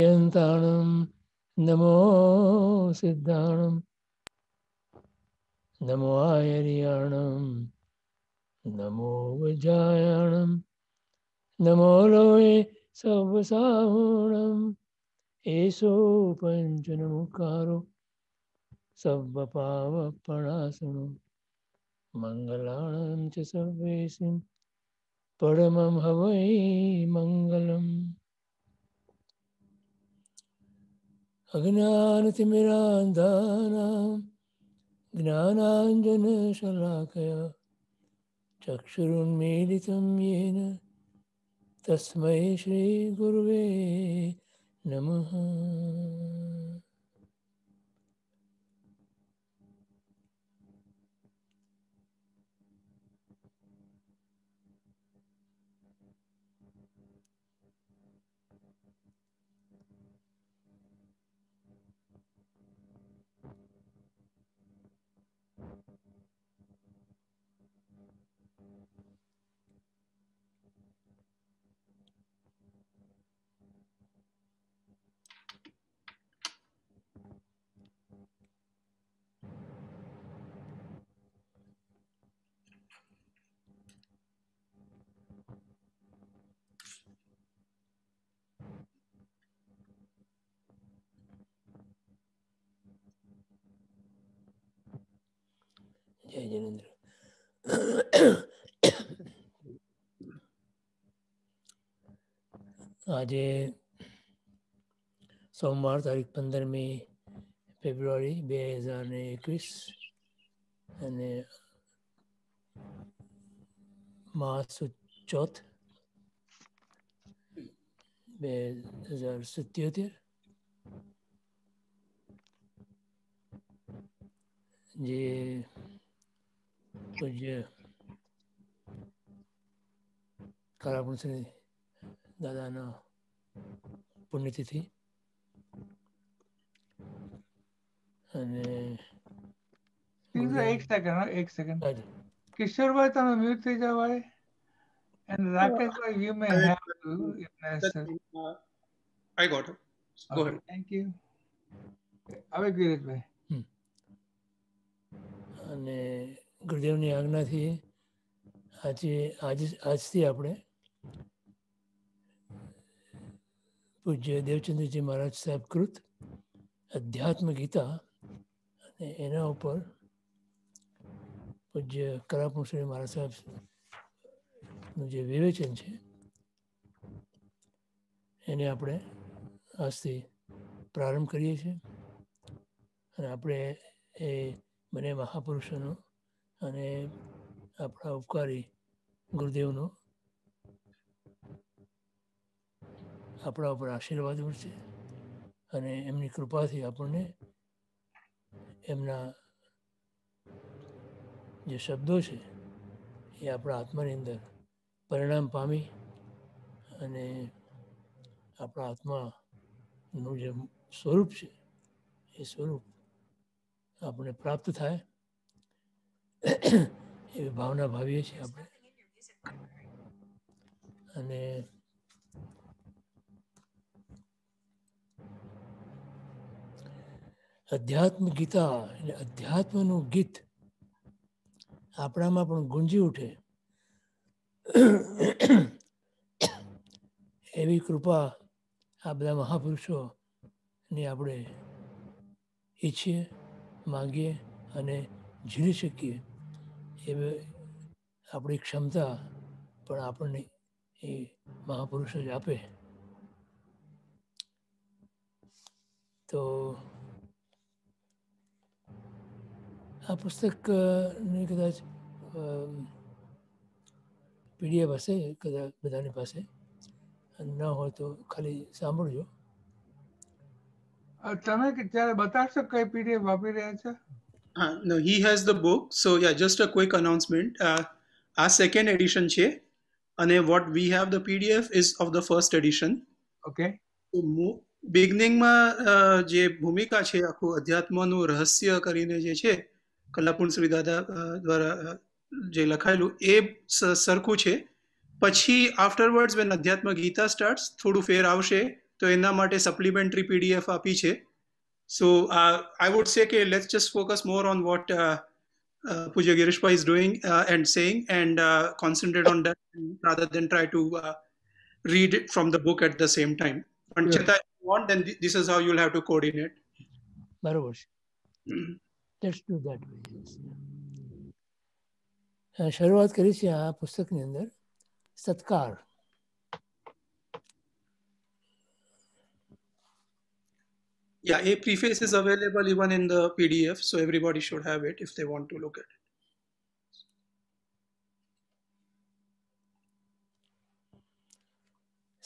યંતાણમ નમો સિદ્ધાણમ નમો આયર્યાણમ નમો વજાયાણમ નમો લોહે સવસાહુણમ એસો પંચનમુકારો સર્વ પાવ પણાસણો મંગલાણમ ચ સર્વેશિમ પરમમ હવૈ મંગલમ अज्ञानतिमिरान्धानां ज्ञानाञ्जनशलाकया चक्षुरुन्मीलितं येन तस्मै श्रीगुर्वे नमः જયેન્દ્ર આજે સોમવાર તારીખ પંદરમી ફેબ્રુઆરી બે હજાર ને એકવીસ અને માસ ચોથ બે હજાર સિત્યોતેર જે પૂજ્ય કારાપુરશ્રી દાદાના પુણ્યતિથિ અને એક સેકન્ડ એક કિશોરભાઈ તમે મ્યુટ થઈ જાવ and Rakeshbhai you may have got thank you હવે ગિરીશભાઈ અને ગુરુદેવની આજ્ઞાથી આજે આજે આજથી આપણે પૂજ્ય દેવચંદ્રજી મહારાજ સાહેબ કૃત અધ્યાત્મ ગીતા અને એના ઉપર પૂજ્ય કરાપુશ્રી મહારાજ સાહેબનું જે વિવેચન છે એને આપણે આજથી પ્રારંભ કરીએ છીએ અને આપણે એ બંને મહાપુરુષોનું અને આપણા ઉપકારી ગુરુદેવનો આપણા ઉપર આશીર્વાદ ઉઠશે અને એમની કૃપાથી આપણને એમના જે શબ્દો છે એ આપણા આત્માની અંદર પરિણામ પામી અને આપણા આત્માનું જે સ્વરૂપ છે એ સ્વરૂપ આપણને પ્રાપ્ત થાય એવી ભાવના ભાવીએ છીએ આપણે અને અધ્યાત્મ ગીતા એટલે અધ્યાત્મનું ગીત આપણામાં પણ ગુંજી ઉઠે એવી કૃપા આ બધા મહાપુરુષોની આપણે ઈચ્છીએ માગીએ અને ઝીલી શકીએ એ આપણી ક્ષમતા પણ આપણને એ મહાપુરુષ જ આપે તો આ પુસ્તક કદાચ પીડીએફ હશે કદાચ બધાની પાસે ન હોય તો ખાલી સાંભળજો તમે ત્યારે બતાવશો કઈ પીડીએફ વાપરી રહ્યા છો હા no he has the book so yeah just a quick announcement આ સેકન્ડ એડિશન છે અને what we have the PDF is of the first edition okay બિગનિંગમાં જે ભૂમિકા છે આખું અધ્યાત્મનું રહસ્ય કરીને જે છે કલાપુણ શ્રીદાદા દ્વારા જે લખાયેલું એ સરખું છે પછી આફ્ટરવર્ડ્સ વેન અધ્યાત્મ ગીતા સ્ટાર્ટ થોડું ફેર આવશે તો એના માટે સપ્લિમેન્ટરી પીડીએફ આપી છે So uh, I would say, okay, let's just focus more on what uh, uh, Puja Girishpa is doing uh, and saying and uh, concentrate on that rather than try to uh, read it from the book at the same time. And yeah. if you want, then th this is how you'll have to coordinate. Barabar. Hmm. Let's do that. શરૂઆત કરી છે આ પુસ્તકની અંદર સત્કાર yeah a preface is available even in the pdf so everybody should have it if they want to look at it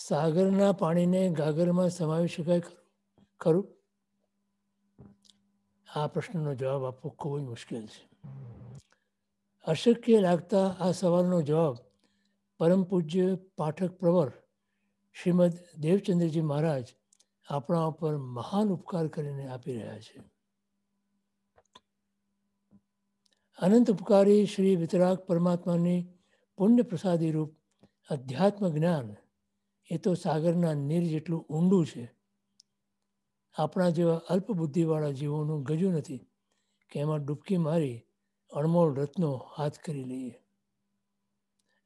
sagar na pani ne gagar ma samavi shakay karu karu aa prashna no jawab aapko khubi mushkil chhe અશક્ય લાગતા આ સવાલનો જવાબ પરમ પૂજ્ય પાઠક પ્રવર શ્રીમદ દેવચંદ્રજી મહારાજ આપણા ઉપર મહાન ઉપકાર કરીને આપી રહ્યા છે અનંત ઉપકારી શ્રી વિતરાગ પરમાત્માની પુણ્ય પ્રસાદી રૂપ અધ્યાત્મ જ્ઞાન એ તો સાગરના નીર જેટલું ઊંડું છે આપણા જેવા અલ્પ બુદ્ધિવાળા જીવોનું ગજું નથી કે એમાં ડૂબકી મારી અણમોલ રત્નો હાથ કરી લઈએ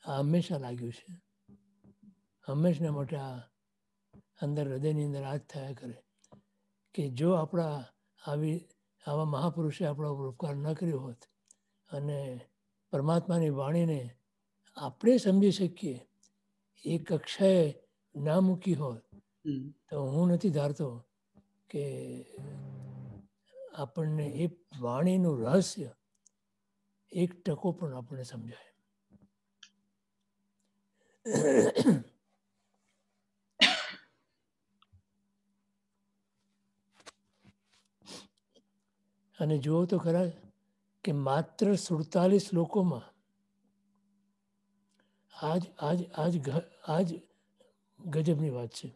આ હંમેશા લાગ્યું છે હંમેશના માટે આ અંદર હૃદયની અંદર આ થયા કરે કે જો આપણા આવી આવા મહાપુરુષે આપણો ઉપકાર ન કર્યો હોત અને પરમાત્માની વાણીને આપણે સમજી શકીએ એ કક્ષાએ ના મૂકી હોત તો હું નથી ધારતો કે આપણને એ વાણીનું રહસ્ય એક ટકો પણ આપણને સમજાય અને જુઓ તો ખરા કે માત્ર સુડતાલીસ લોકોમાં આજ આજ આજ આજ ગજબની વાત છે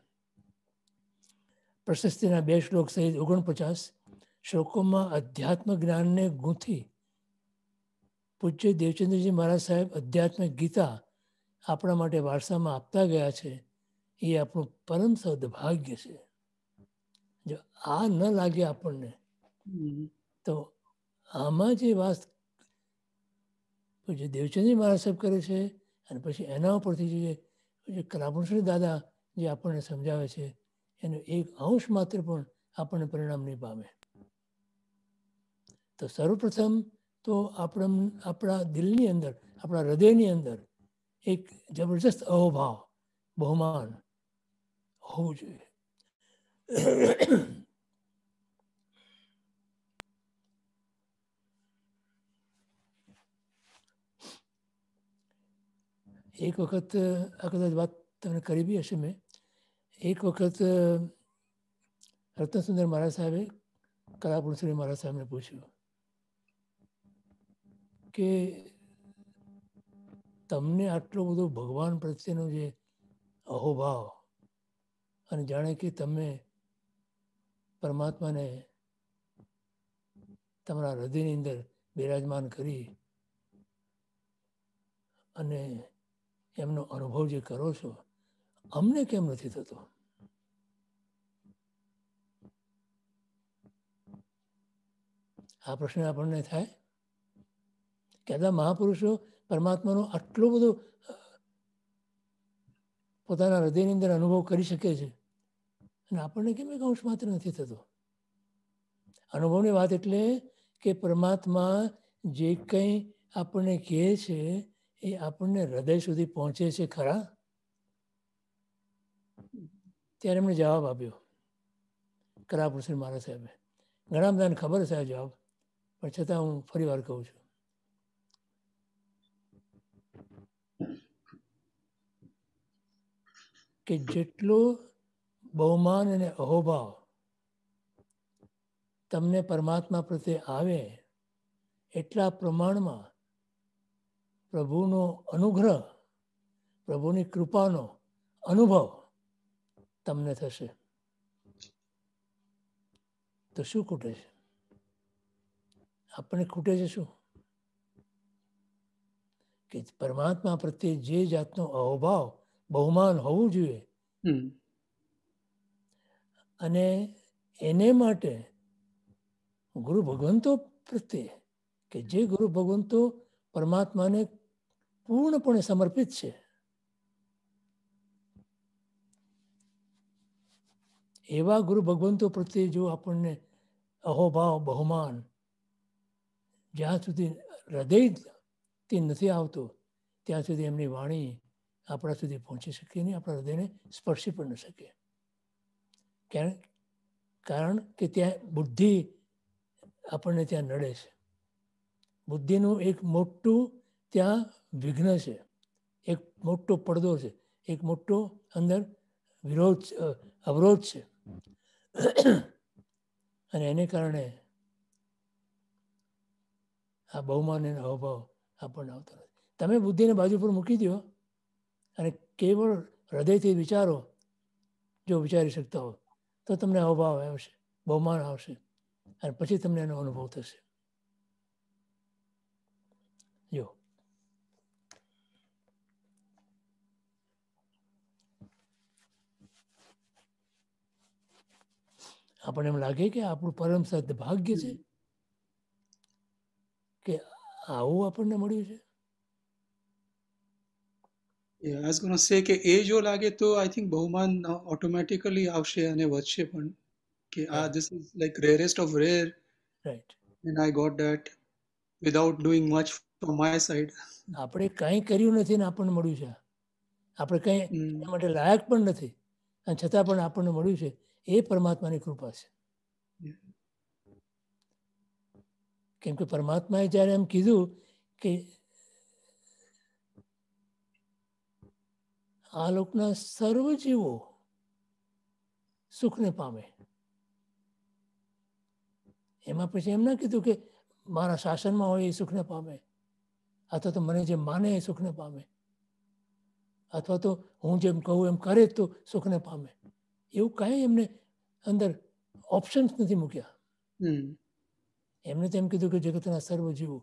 પ્રશસ્તિના બે શ્લોક સહિત ઓગણપચાસ શ્લોકોમાં અધ્યાત્મ જ્ઞાનને ગૂંથી પૂજ્ય દેવચંદ્રજી મહારાજ સાહેબ અધ્યાત્મ ગીતા આપણા માટે વારસામાં આપતા ગયા છે એ આપણું પરમ સદભાગ્ય છે જો આ ન લાગે આપણને તો આમાં જે વાત જે દેવચંદજી મહારાજ સાહેબ કરે છે અને પછી એના ઉપરથી જે જે કલાપુરશ્રી દાદા જે આપણને સમજાવે છે એનું એક અંશ માત્ર પણ આપણને પરિણામ નહીં પામે તો સર્વપ્રથમ તો આપણા આપણા દિલની અંદર આપણા હૃદયની અંદર એક જબરજસ્ત અહોભાવ બહુમાન હોવું જોઈએ એક વખત આ કદાચ વાત તમને કરી બી હશે મેં એક વખત રત્નસુંદર મહારાજ સાહેબે કલાપુરશ્રી મહારાજ સાહેબને પૂછ્યું કે તમને આટલો બધો ભગવાન પ્રત્યેનો જે અહોભાવ અને જાણે કે તમે પરમાત્માને તમારા હૃદયની અંદર બિરાજમાન કરી અને એમનો અનુભવ જે કરો છો અમને કેમ નથી થતો આ પ્રશ્ન આપણને થાય કેટલા મહાપુરુષો પરમાત્માનો આટલો બધો પોતાના હૃદયની અંદર અનુભવ કરી શકે છે અને આપણને કેમ એક અંશ માત્ર નથી થતો અનુભવની વાત એટલે કે પરમાત્મા જે કંઈ આપણને કહે છે એ આપણને હૃદય સુધી પહોંચે છે ખરા ત્યારે એમણે જવાબ આપ્યો કરાપુરસન મારા સાહેબે ઘણા બધાને ખબર છે આ જવાબ પણ છતાં હું ફરી વાર કહું છું કે જેટલો બહુમાન અને અહોભાવ તમને પરમાત્મા પ્રત્યે આવે એટલા પ્રમાણમાં પ્રભુનો અનુગ્રહ પ્રભુની કૃપાનો અનુભવ તમને થશે તો શું ખૂટે છે આપણે ખૂટે છે શું કે પરમાત્મા પ્રત્યે જે જાતનો અહોભાવ બહુમાન હોવું જોઈએ અને એને માટે ગુરુ ભગવંતો પ્રત્યે કે જે ગુરુ ભગવંતો પરમાત્માને પૂર્ણપણે સમર્પિત છે એવા ગુરુ ભગવંતો પ્રત્યે જો આપણને અહોભાવ બહુમાન જ્યાં સુધી હૃદયથી નથી આવતું ત્યાં સુધી એમની વાણી આપણા સુધી પહોંચી શકીએ નહીં આપણા હૃદયને સ્પર્શી પણ ન શકે કારણ કારણ કે ત્યાં બુદ્ધિ આપણને ત્યાં નડે છે બુદ્ધિનું એક મોટું ત્યાં વિઘ્ન છે એક મોટો પડદો છે એક મોટો અંદર વિરોધ અવરોધ છે અને એને કારણે આ બહુમાન એનો અહોભાવ આપણને આવતો નથી તમે બુદ્ધિને બાજુ પર મૂકી દો અને કેવળ હૃદયથી વિચારો જો વિચારી શકતા હો તો તમને અહોભાવ આવશે બહુમાન આવશે અને પછી તમને એનો અનુભવ થશે જો આપણને એમ લાગે કે આપણું પરમ સદ ભાગ્ય છે કે આવું આપણને મળ્યું છે Yeah, I was કે એ જો લાગે તો આઈ થિંક બહુમાન ઓટોમેટિકલી આવશે અને વધશે પણ કે આ this is like rarest of rare right and I got that without doing much from my side આપણે કંઈ કર્યું નથી ને આપણને મળ્યું છે આપણે કંઈ એના માટે લાયક પણ નથી અને છતાં પણ આપણને મળ્યું છે એ પરમાત્માની કૃપા છે કેમ કે પરમાત્માએ જ્યારે એમ કીધું કે આ લોકના સર્વ જીવો સુખને પામે એમાં પછી એમ ના કીધું કે મારા શાસનમાં હોય એ સુખને પામે અથવા તો મને જે માને એ સુખને પામે અથવા તો હું જેમ કહું એમ કરે તો સુખને પામે એવું કાંઈ એમને અંદર ઓપ્શન્સ નથી મૂક્યા એમને તેમ કીધું કે જગતના સર્વ જીવો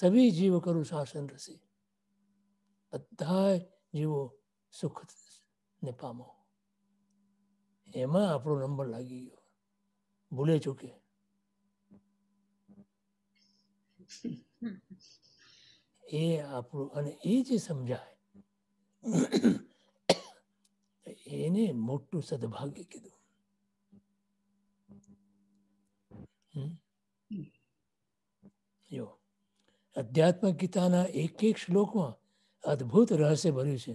સભી જીવ કરું શાસન રસી બધા જીવો સુખ ને પામો એમાં આપણો નંબર લાગી ગયો ભૂલે ચૂકે એ આપણું અને એ જે સમજાય એને મોટું સદભાગ્ય કીધું જો અધ્યાત્મ ગીતાના એક એક શ્લોકમાં અદ્ભુત રહસ્ય ભર્યું છે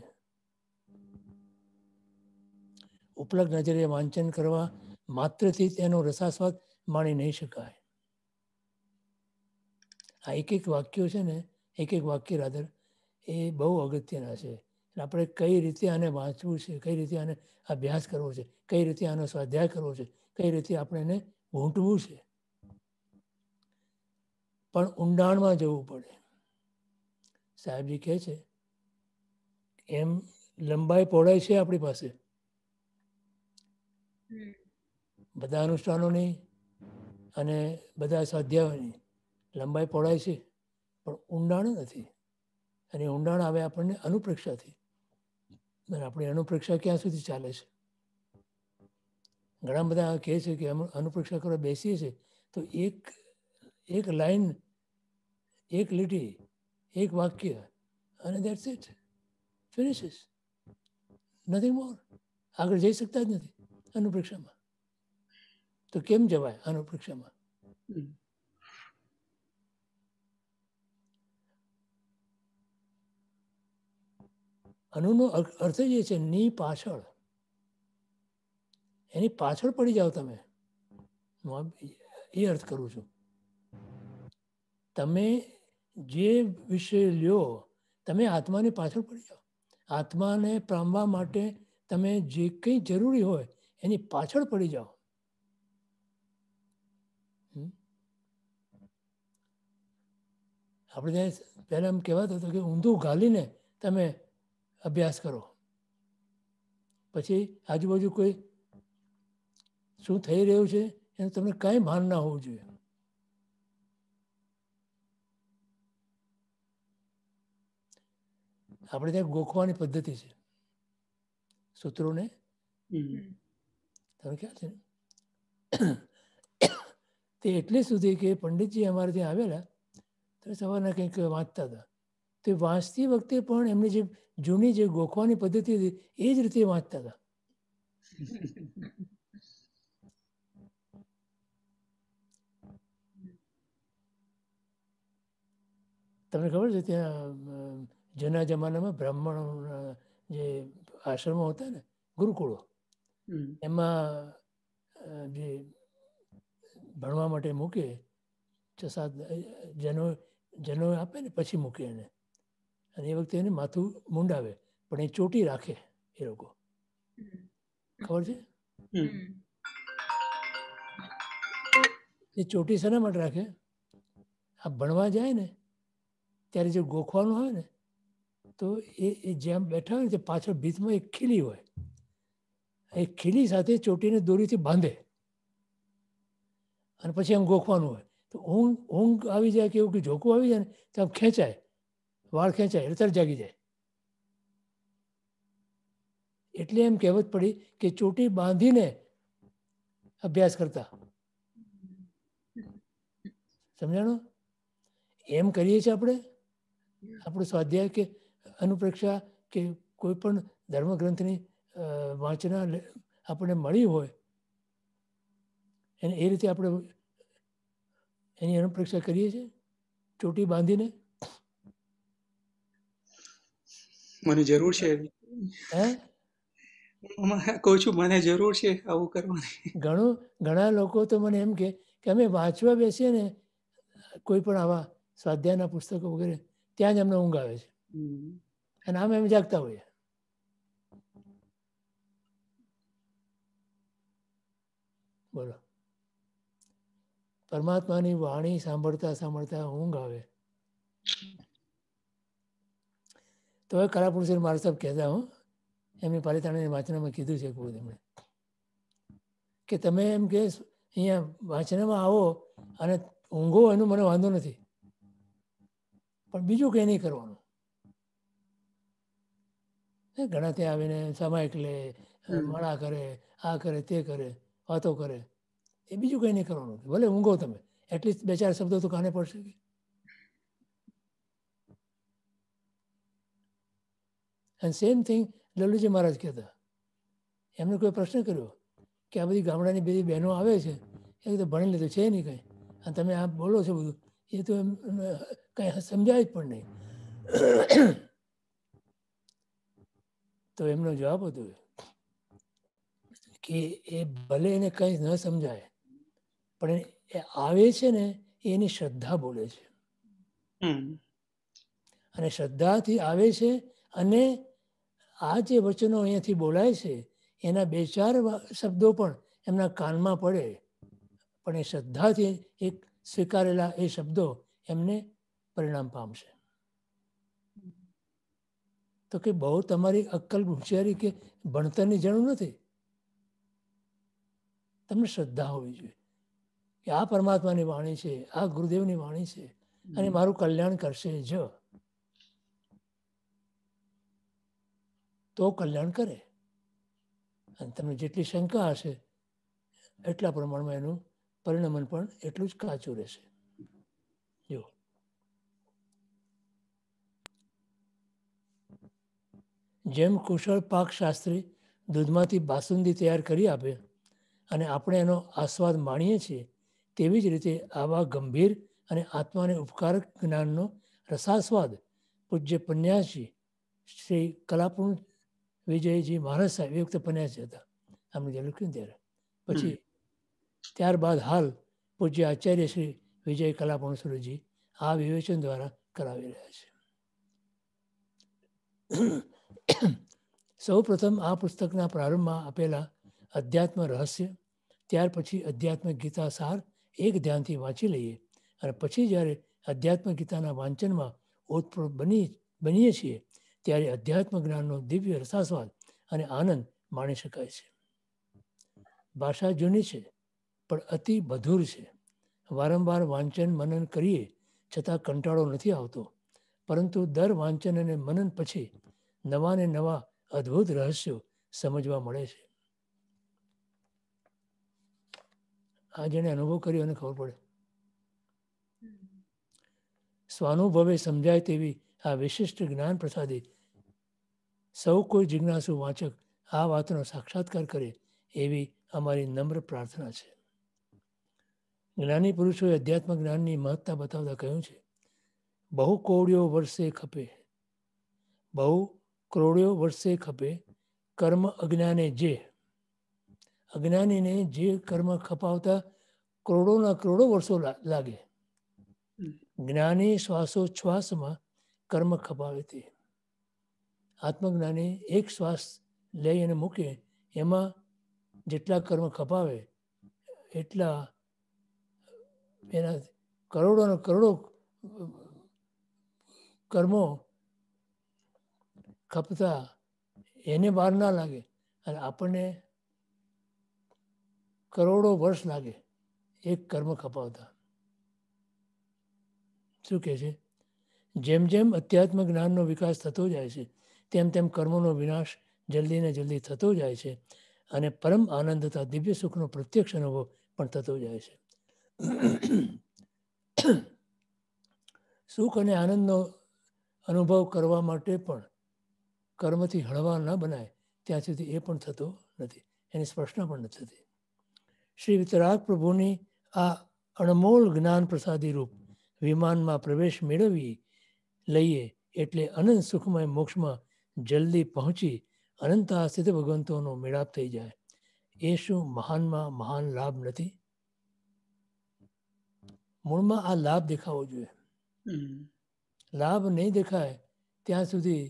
ઉપલબ્ધ નજરે વાંચન કરવા માત્રથી તેનો રસાસ્વાદ માણી નહીં શકાય આ એક એક વાક્યો છે ને એક એક વાક્ય રાધર એ બહુ અગત્યના છે એટલે આપણે કઈ રીતે આને વાંચવું છે કઈ રીતે આને અભ્યાસ કરવો છે કઈ રીતે આનો સ્વાધ્યાય કરવો છે કઈ રીતે આપણે એને ઘૂંટવું છે પણ ઊંડાણમાં જવું પડે સાહેબજી કહે છે એમ લંબાઈ પહોળાઈ છે આપણી પાસે બધા અનુષ્ઠાનોની અને બધા સ્વાધ્યાયોની લંબાઈ પહોળાઈ છે પણ ઊંડાણ નથી અને ઊંડાણ આવે આપણને અનુપ્રેક્ષાથી આપણી અનુપ્રેક્ષા ક્યાં સુધી ચાલે છે ઘણા બધા કહે છે કે અનુપ્રેક્ષા કરવા બેસીએ છીએ તો એક એક લાઈન એક લીટી એક વાક્ય અને દેટ્સ ઇટ ફિનિશિસ નથી મોર આગળ જઈ શકતા જ નથી અનુપ્રેક્ષામાં તો કેમ જવાય અનુપ્રેક્ષામાં અનુનો અર્થ જે છે ની પાછળ એની પાછળ પડી જાઓ તમે હું એ અર્થ કરું છું તમે જે વિષય લ્યો તમે આત્માની પાછળ પડી જાઓ આત્માને પામવા માટે તમે જે કંઈ જરૂરી હોય એની પાછળ પડી જાઓ આપણે ત્યાં પહેલાં એમ કહેવાતું હતું કે ઊંધું ઘાલીને તમે અભ્યાસ કરો પછી આજુબાજુ કોઈ શું થઈ રહ્યું છે એનું તમને કાંઈ ભાન ના હોવું જોઈએ આપણે ત્યાં ગોખવાની પદ્ધતિ છે સૂત્રોને તમે ખ્યાલ છે તે એટલે સુધી કે પંડિતજી અમારે ત્યાં આવેલા તો સવારના કંઈક વાંચતા હતા તે વાંચતી વખતે પણ એમની જે જૂની જે ગોખવાની પદ્ધતિ હતી એ જ રીતે વાંચતા હતા તમને ખબર છે ત્યાં જૂના જમાનામાં બ્રાહ્મણોના જે આશ્રમો હતા ને ગુરુકુળો એમાં જે ભણવા માટે મૂકે છ સાત જનો જનો આપે ને પછી મૂકે એને અને એ વખતે એને માથું મુંડાવે પણ એ ચોટી રાખે એ લોકો ખબર છે એ ચોટી શેના માટે રાખે આ ભણવા જાય ને ત્યારે જે ગોખવાનું હોય ને તો એ એ જેમ બેઠા હોય ને તે પાછળ ભીતમાં એક ખીલી હોય એ ખીલી સાથે ચોટીને દોરીથી બાંધે અને પછી આમ ગોખવાનું હોય તો ઊંઘ ઊંઘ આવી જાય કે એવું કે ઝોકું આવી જાય ને તો આમ ખેંચાય વાળ ખેંચાય એટલે જાગી જાય એટલે એમ કહેવત પડી કે ચોટી બાંધીને અભ્યાસ કરતા સમજાણો એમ કરીએ છીએ આપણે આપણું સ્વાધ્યાય કે અનુપ્રેક્ષા કે કોઈ પણ ધર્મગ્રંથની વાંચના આપણને મળી હોય એને એ રીતે આપણે એની અનુપ્રેક્ષા કરીએ છીએ ચોટી બાંધીને મને જરૂર છે હે કહું છું મને જરૂર છે આવું કરવાની ઘણું ઘણા લોકો તો મને એમ કે અમે વાંચવા બેસીએ ને કોઈ પણ આવા સ્વાધ્યાયના પુસ્તકો વગેરે ત્યાં જ અમને ઊંઘ આવે છે અને આમ એમ જાગતા હોઈએ બોલો પરમાત્માની વાણી સાંભળતા સાંભળતા ઊંઘ આવે તો હવે કલા પુરુષોને સાહેબ કહેતા હું એમની પાલિતાણાની વાંચનામાં કીધું છે પૂરું તેમણે કે તમે એમ કે અહીંયા વાંચનામાં આવો અને ઊંઘો એનું મને વાંધો નથી પણ બીજું કંઈ નહીં કરવાનું ઘણા ત્યાં આવીને સામાયિક લે મળા કરે આ કરે તે કરે વાતો કરે એ બીજું કંઈ નહીં કરવાનું ભલે ઊંઘો તમે એટલીસ્ટ બે ચાર શબ્દો તો કાને પડશે કે અને સેમ થિંગ લલ્લુજી મહારાજ કહેતા એમને કોઈ પ્રશ્ન કર્યો કે આ બધી ગામડાની બધી બહેનો આવે છે એ તો ભણી લીધું છે નહીં કંઈ અને તમે આ બોલો છો બધું એ તો કંઈ સમજાય જ પણ નહીં તો એમનો જવાબ હતો કે એ ભલે એને કંઈ ન સમજાય પણ એ આવે છે ને એની શ્રદ્ધા બોલે છે અને શ્રદ્ધાથી આવે છે અને આ જે વચનો અહીંયાથી બોલાય છે એના બે ચાર શબ્દો પણ એમના કાનમાં પડે પણ એ શ્રદ્ધાથી એક સ્વીકારેલા એ શબ્દો એમને પરિણામ પામશે તો કે બહુ તમારી અક્કલ હોશિયારી કે ભણતરની જરૂર નથી તમને શ્રદ્ધા હોવી જોઈએ કે આ પરમાત્માની વાણી છે આ ગુરુદેવની વાણી છે અને મારું કલ્યાણ કરશે જ તો કલ્યાણ કરે અને તમને જેટલી શંકા હશે એટલા પ્રમાણમાં એનું પરિણમન પણ એટલું જ કાચું રહેશે જો જેમ કુશળ પાકશાસ્ત્રી દૂધમાંથી બાસુંદી તૈયાર કરી આપે અને આપણે એનો આસ્વાદ માણીએ છીએ તેવી જ રીતે આવા ગંભીર અને આત્માને ઉપકારક જ્ઞાનનો રસાસ્વાદ પૂજ્ય પન્યાસજી શ્રી કલાપૂર્ણ વિજયજી મહારાજ સાહેબ એ પન્યા જ હતા જે લખ્યું ત્યારે પછી ત્યારબાદ હાલ પૂજ્ય આચાર્ય શ્રી વિજય કલાપણસુરજી આ વિવેચન દ્વારા કરાવી રહ્યા છે સૌપ્રથમ આ પુસ્તકના પ્રારંભમાં આપેલા અધ્યાત્મ રહસ્ય ત્યાર પછી અધ્યાત્મ ગીતા સાર એક ધ્યાનથી વાંચી લઈએ અને પછી જ્યારે અધ્યાત્મ ગીતાના વાંચનમાં ઓતપ્રોત બની બનીએ છીએ ત્યારે અધ્યાત્મ જ્ઞાનનો દિવ્ય રસાસ્વાદ અને આનંદ માણી શકાય છે ભાષા જૂની છે પણ અતિ મધુર છે વારંવાર વાંચન મનન કરીએ છતાં કંટાળો નથી આવતો પરંતુ દર વાંચન અને મનન પછી નવા ને નવા અદ્ભુત રહસ્યો સમજવા મળે છે આ જેને અનુભવ કર્યો એને ખબર પડે સ્વાનુભવે સમજાય તેવી આ વિશિષ્ટ જ્ઞાન પ્રસાદે સૌ કોઈ જિજ્ઞાસુ વાંચક આ વાતનો સાક્ષાત્કાર કરે એવી અમારી નમ્ર પ્રાર્થના છે જ્ઞાની પુરુષોએ અધ્યાત્મ જ્ઞાનની મહત્તા બતાવતા કહ્યું છે બહુ કોવડીઓ વર્ષે ખપે બહુ કરોડિયો વર્ષે ખપે કર્મ અજ્ઞાને જે અજ્ઞાનીને જે કર્મ ખપાવતા કરોડોના કરોડો વર્ષો લાગે જ્ઞાની શ્વાસોચ્છ્વાસમાં કર્મ ખપાવે તે આત્મજ્ઞાને એક શ્વાસ લઈ અને મૂકે એમાં જેટલા કર્મ ખપાવે એટલા એના કરોડોનો કરોડો કર્મો ખપતા એને બહાર ના લાગે અને આપણને કરોડો વર્ષ લાગે એક કર્મ ખપાવતા શું કહે છે જેમ જેમ અધ્યાત્મ જ્ઞાનનો વિકાસ થતો જાય છે તેમ તેમ કર્મોનો વિનાશ જલ્દી ને જલ્દી થતો જાય છે અને પરમ આનંદ તથા દિવ્ય સુખનો પ્રત્યક્ષ અનુભવ પણ થતો જાય છે સુખ અને આનંદનો અનુભવ કરવા માટે પણ કર્મથી હળવા ન બનાય ત્યાં સુધી એ પણ થતો નથી એની સ્પષ્ટના પણ નથી થતી શ્રી વિતરાગ પ્રભુની આ અણમોલ જ્ઞાન પ્રસાદી રૂપ વિમાનમાં પ્રવેશ મેળવી લઈએ એટલે અનંત સુખમય મોક્ષમાં જલ્દી પહોંચી અનંતા સ્થિત ભગવંતોનો મેળાપ થઈ જાય એ શું મહાનમાં મહાન લાભ નથી મૂળમાં આ લાભ દેખાવો જોઈએ લાભ નહીં દેખાય ત્યાં સુધી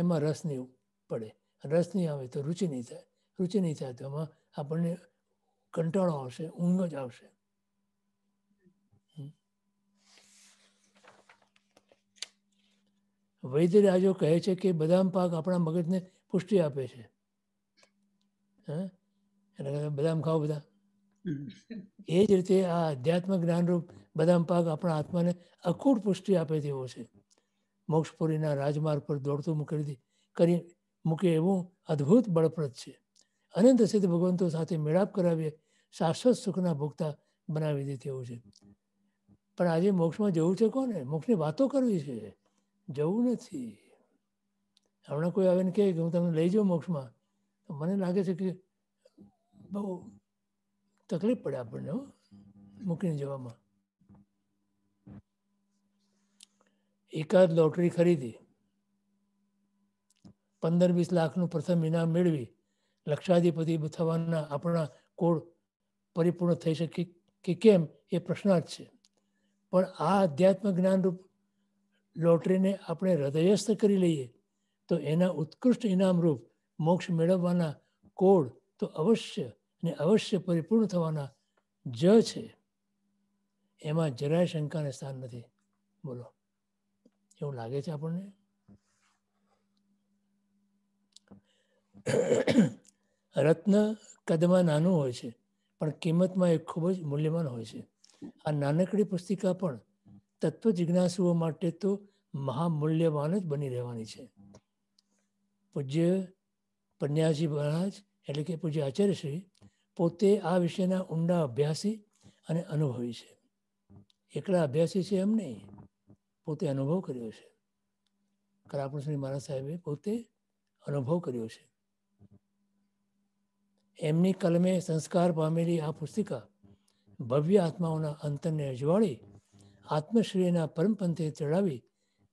એમાં રસ નહીં પડે રસ નહીં આવે તો રુચિ નહીં થાય રુચિ નહીં થાય તો એમાં આપણને કંટાળો આવશે ઊંઘ જ આવશે વૈદ્યરાજો કહે છે કે બદામ પાક આપણા મગજને પુષ્ટિ આપે છે હા એટલે બદામ ખાવ બધા એ જ રીતે આ અધ્યાત્મ જ્ઞાનરૂપ બદામ પાક આપણા આત્માને અખૂટ પુષ્ટિ આપે તેવો છે મોક્ષપુરીના રાજમાર્ગ પર દોડતું મૂકી કરી મૂકે એવું અદ્ભુત બળપ્રદ છે અનંત સિદ્ધ ભગવંતો સાથે મેળાપ કરાવીએ શાશ્વત સુખના ભોગતા બનાવી દે તેવું છે પણ આજે મોક્ષમાં જવું છે કોને મોક્ષની વાતો કરવી છે જવું નથી હમણાં કોઈ આવીને કહે કે હું તમને લઈ જાઉં મોક્ષમાં તો મને લાગે છે કે બહુ તકલીફ પડે આપણને મૂકીને જવામાં એકાદ લોટરી ખરીદી પંદર વીસ લાખનું પ્રથમ ઇનામ મેળવી લક્ષાધિપતિ થવાના આપણા કોળ પરિપૂર્ણ થઈ શકે કે કેમ એ પ્રશ્નાર્થ છે પણ આ આધ્યાત્મ જ્ઞાનરૂપ લોટરીને આપણે હૃદયસ્થ કરી લઈએ તો એના ઉત્કૃષ્ટ ઇનામરૂપ મોક્ષ મેળવવાના કોડ તો અવશ્ય ને અવશ્ય પરિપૂર્ણ થવાના જ છે એમાં જરાય શંકાને સ્થાન નથી બોલો એવું લાગે છે આપણને રત્ન કદમાં નાનું હોય છે પણ કિંમતમાં એ ખૂબ જ મૂલ્યવાન હોય છે આ નાનકડી પુસ્તિકા પણ તત્વ જિજ્ઞાસુઓ માટે તો મહામૂલ્યવાન જ બની રહેવાની છે પૂજ્ય પન્યાજી મહારાજ એટલે કે પૂજ્ય આચાર્યશ્રી પોતે આ વિષયના ઊંડા અભ્યાસી અને અનુભવી છે એકલા અભ્યાસી છે એમ નહીં પોતે અનુભવ કર્યો છે કરાપણશ્રી મહારાજ સાહેબે પોતે અનુભવ કર્યો છે એમની કલમે સંસ્કાર પામેલી આ પુસ્તિકા ભવ્ય આત્માઓના અંતરને અજવાળી આત્મશ્રીના પરમપંથે ચડાવી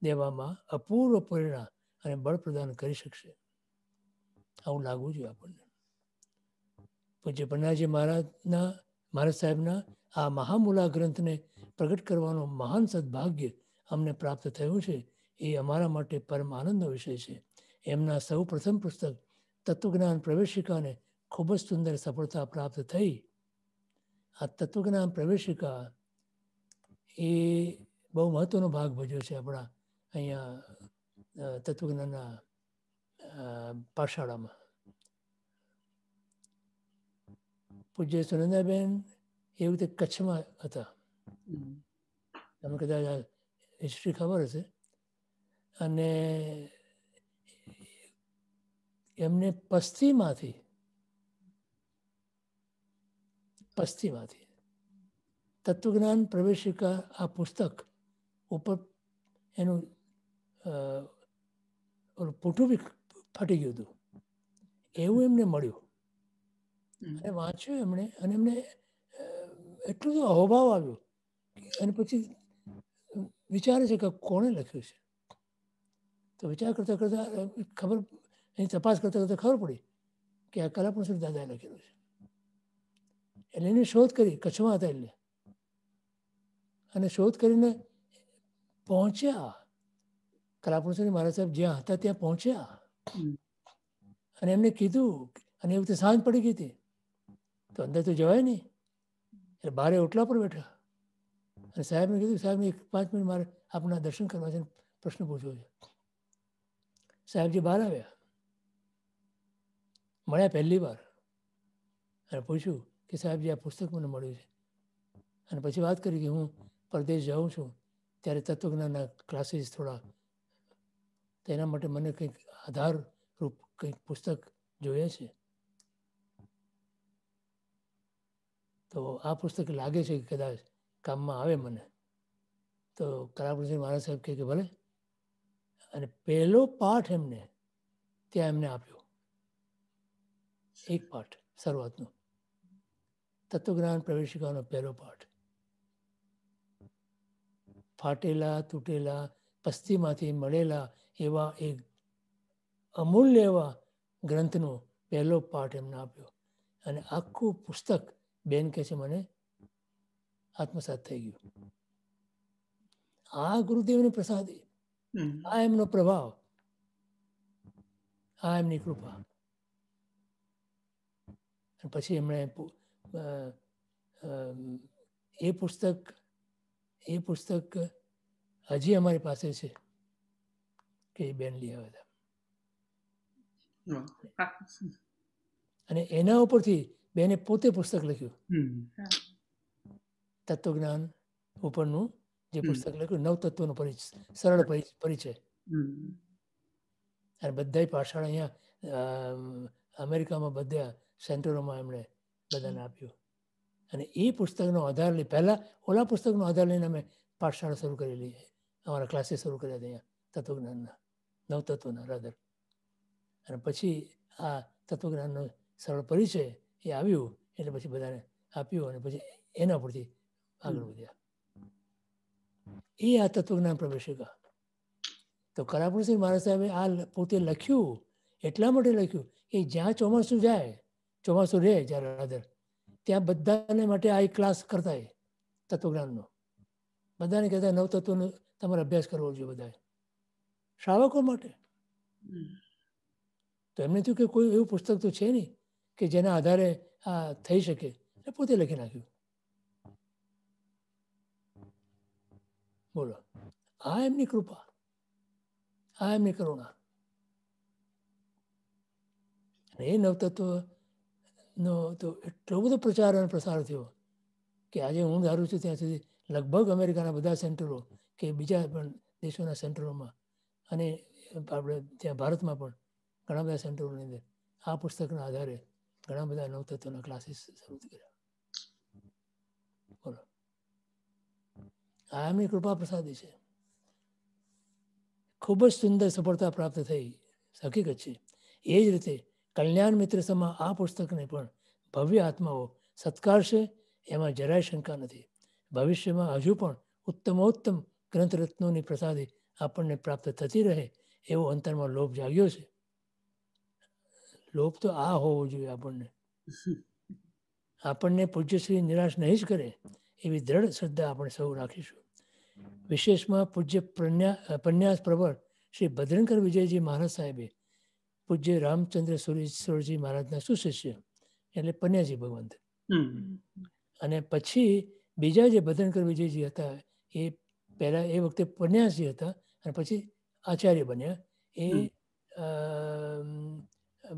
દેવામાં અપૂર્વ પરિણામ અને બળ પ્રદાન કરી શકશે આવું લાગવું જોઈએ આપણને પૂજ્ય પન્નાજી મહારાજના મહારાજ સાહેબના આ મહામૂલા ગ્રંથને પ્રગટ કરવાનું મહાન સદભાગ્ય અમને પ્રાપ્ત થયું છે એ અમારા માટે પરમ આનંદનો વિષય છે એમના સૌ પ્રથમ પુસ્તક તત્વજ્ઞાન પ્રવેશિકાને ખૂબ જ સુંદર સફળતા પ્રાપ્ત થઈ આ તત્વજ્ઞાન પ્રવેશિકા એ બહુ મહત્વનો ભાગ ભજ્યો છે આપણા અહીંયા તત્વજ્ઞાનના પાઠશાળામાં પૂજ્ય સુનંદાબેન એવી રીતે કચ્છમાં હતા તમે કદાચ હિસ્ટ્રી ખબર હશે અને એમને પસ્તીમાંથી પસ્તીમાંથી તત્વજ્ઞાન પ્રવેશિકા આ પુસ્તક ઉપર એનું ઓલું પૂઠું બી ફાટી ગયું હતું એવું એમને મળ્યું અને વાંચ્યું એમણે અને એમને એટલું તો અહોભાવ આવ્યો અને પછી વિચારે છે કે કોણે લખ્યું છે તો વિચાર કરતાં કરતાં ખબર એની તપાસ કરતાં કરતાં ખબર પડી કે આ કલાપુરુષ દાદાએ લખેલું છે એટલે એની શોધ કરી કચ્છમાં હતા એટલે અને શોધ કરીને પહોંચ્યા કલાપુરુષોની મહારાજ સાહેબ જ્યાં હતા ત્યાં પહોંચ્યા અને એમને કીધું અને એવું તો સાંજ પડી ગઈ હતી તો અંદર તો જવાય નહીં એટલે બારે ઓટલા પર બેઠા અને સાહેબને કીધું સાહેબને એક પાંચ મિનિટ મારે આપણા દર્શન કરવા છે પ્રશ્ન પૂછવો છે સાહેબજી બહાર આવ્યા મળ્યા પહેલી વાર અને પૂછ્યું કે સાહેબજી આ પુસ્તક મને મળ્યું છે અને પછી વાત કરી કે હું પરદેશ જાઉં છું ત્યારે તત્વજ્ઞાનના ક્લાસીસ થોડા તેના માટે મને કંઈક આધાર રૂપ કંઈક પુસ્તક જોઈએ છે તો આ પુસ્તક લાગે છે કે કદાચ કામમાં આવે મને તો કલાપ્રસિંહ મહારાજ સાહેબ કહે કે ભલે અને પહેલો પાઠ એમને ત્યાં એમને આપ્યો એક પાઠ શરૂઆતનો તત્વજ્ઞાન પ્રવેશિકાનો પહેલો પાઠ ફાટેલા તૂટેલા પસ્તીમાંથી મળેલા એવા એક અમૂલ્ય એવા ગ્રંથનો પહેલો પાઠ એમને આપ્યો અને આખું પુસ્તક બેન કહે છે મને આત્મસાત થઈ ગયું આ ગુરુદેવની પ્રસાદ આ એમનો પ્રભાવ આ એમની કૃપા પછી એમણે એ પુસ્તક એ પુસ્તક હજી અમારી પાસે છે કે એ બેન લઈ આવ્યા હતા અને એના ઉપરથી બેને પોતે પુસ્તક લખ્યું તત્વજ્ઞાન ઉપરનું જે પુસ્તક લખ્યું નવ તત્વનો પરિચય સરળ પરિચય અને બધા પાછળ અહીંયા અમેરિકામાં બધા સેન્ટરોમાં એમણે બધાને આપ્યું અને એ પુસ્તકનો આધાર લઈ પહેલાં ઓલા પુસ્તકનો આધાર લઈને અમે પાઠશાળા શરૂ કરેલી અમારા ક્લાસીસ શરૂ કર્યા હતા અહીંયા તત્વજ્ઞાનના નવતત્વના રાધર અને પછી આ તત્વજ્ઞાનનો સરળ પરિચય એ આવ્યું એટલે પછી બધાને આપ્યું અને પછી એના પરથી આગળ વધ્યા એ આ તત્વજ્ઞાન પ્રવેશિકા તો કરાપુરસિંહ મહારાજ સાહેબે આ પોતે લખ્યું એટલા માટે લખ્યું કે જ્યાં ચોમાસું જાય ચોમાસું રહે જ્યારે રાધર ત્યાં બધાને માટે આ ક્લાસ કરતા તત્વજ્ઞાનનો બધાને કહેતા નવતત્વનો તમારે અભ્યાસ કરવો જોઈએ બધાએ શ્રાવકો માટે તો એમને થયું કે કોઈ એવું પુસ્તક તો છે નહીં કે જેના આધારે આ થઈ શકે એ પોતે લખી નાખ્યું બોલો આ એમની કૃપા આ એમની કરુણા એ નવતત્વનો તો એટલો બધો પ્રચાર અને પ્રસાર થયો કે આજે હું ધારું છું ત્યાં સુધી લગભગ અમેરિકાના બધા સેન્ટરો કે બીજા પણ દેશોના સેન્ટરોમાં અને આપણે ત્યાં ભારતમાં પણ ઘણા બધા સેન્ટરોની અંદર આ પુસ્તકના આધારે ઘણા બધા નવતત્વના ક્લાસીસ શરૂ કર્યા બોલો આ એમની કૃપા પ્રસાદી છે ખૂબ જ સુંદર સફળતા પ્રાપ્ત થઈ હકીકત છે એ જ રીતે કલ્યાણ મિત્ર સમા આ પુસ્તકને પણ ભવ્ય આત્માઓ સત્કારશે એમાં જરાય શંકા નથી ભવિષ્યમાં હજુ પણ ઉત્તમોત્તમ ગ્રંથરત્નોની પ્રસાદી આપણને પ્રાપ્ત થતી રહે એવો અંતરમાં લોભ જાગ્યો છે લોભ તો આ હોવો જોઈએ આપણને આપણને પૂજ્યશ્રી નિરાશ નહીં જ કરે એવી દ્રઢ શ્રદ્ધા આપણે સૌ રાખીશું વિશેષમાં પૂજ્ય પ્રન્યા પ્રન્યાસ પ્રવર શ્રી ભદ્રંકર વિજયજી મહારાજ સાહેબે પૂજ્ય રામચંદ્ર સુરેશ્વરજી મહારાજના સુશિષ્ય એટલે પન્યાજી ભગવંત અને પછી બીજા જે ભદ્રંકર વિજયજી હતા એ પહેલાં એ વખતે પન્યાસી હતા અને પછી આચાર્ય બન્યા એ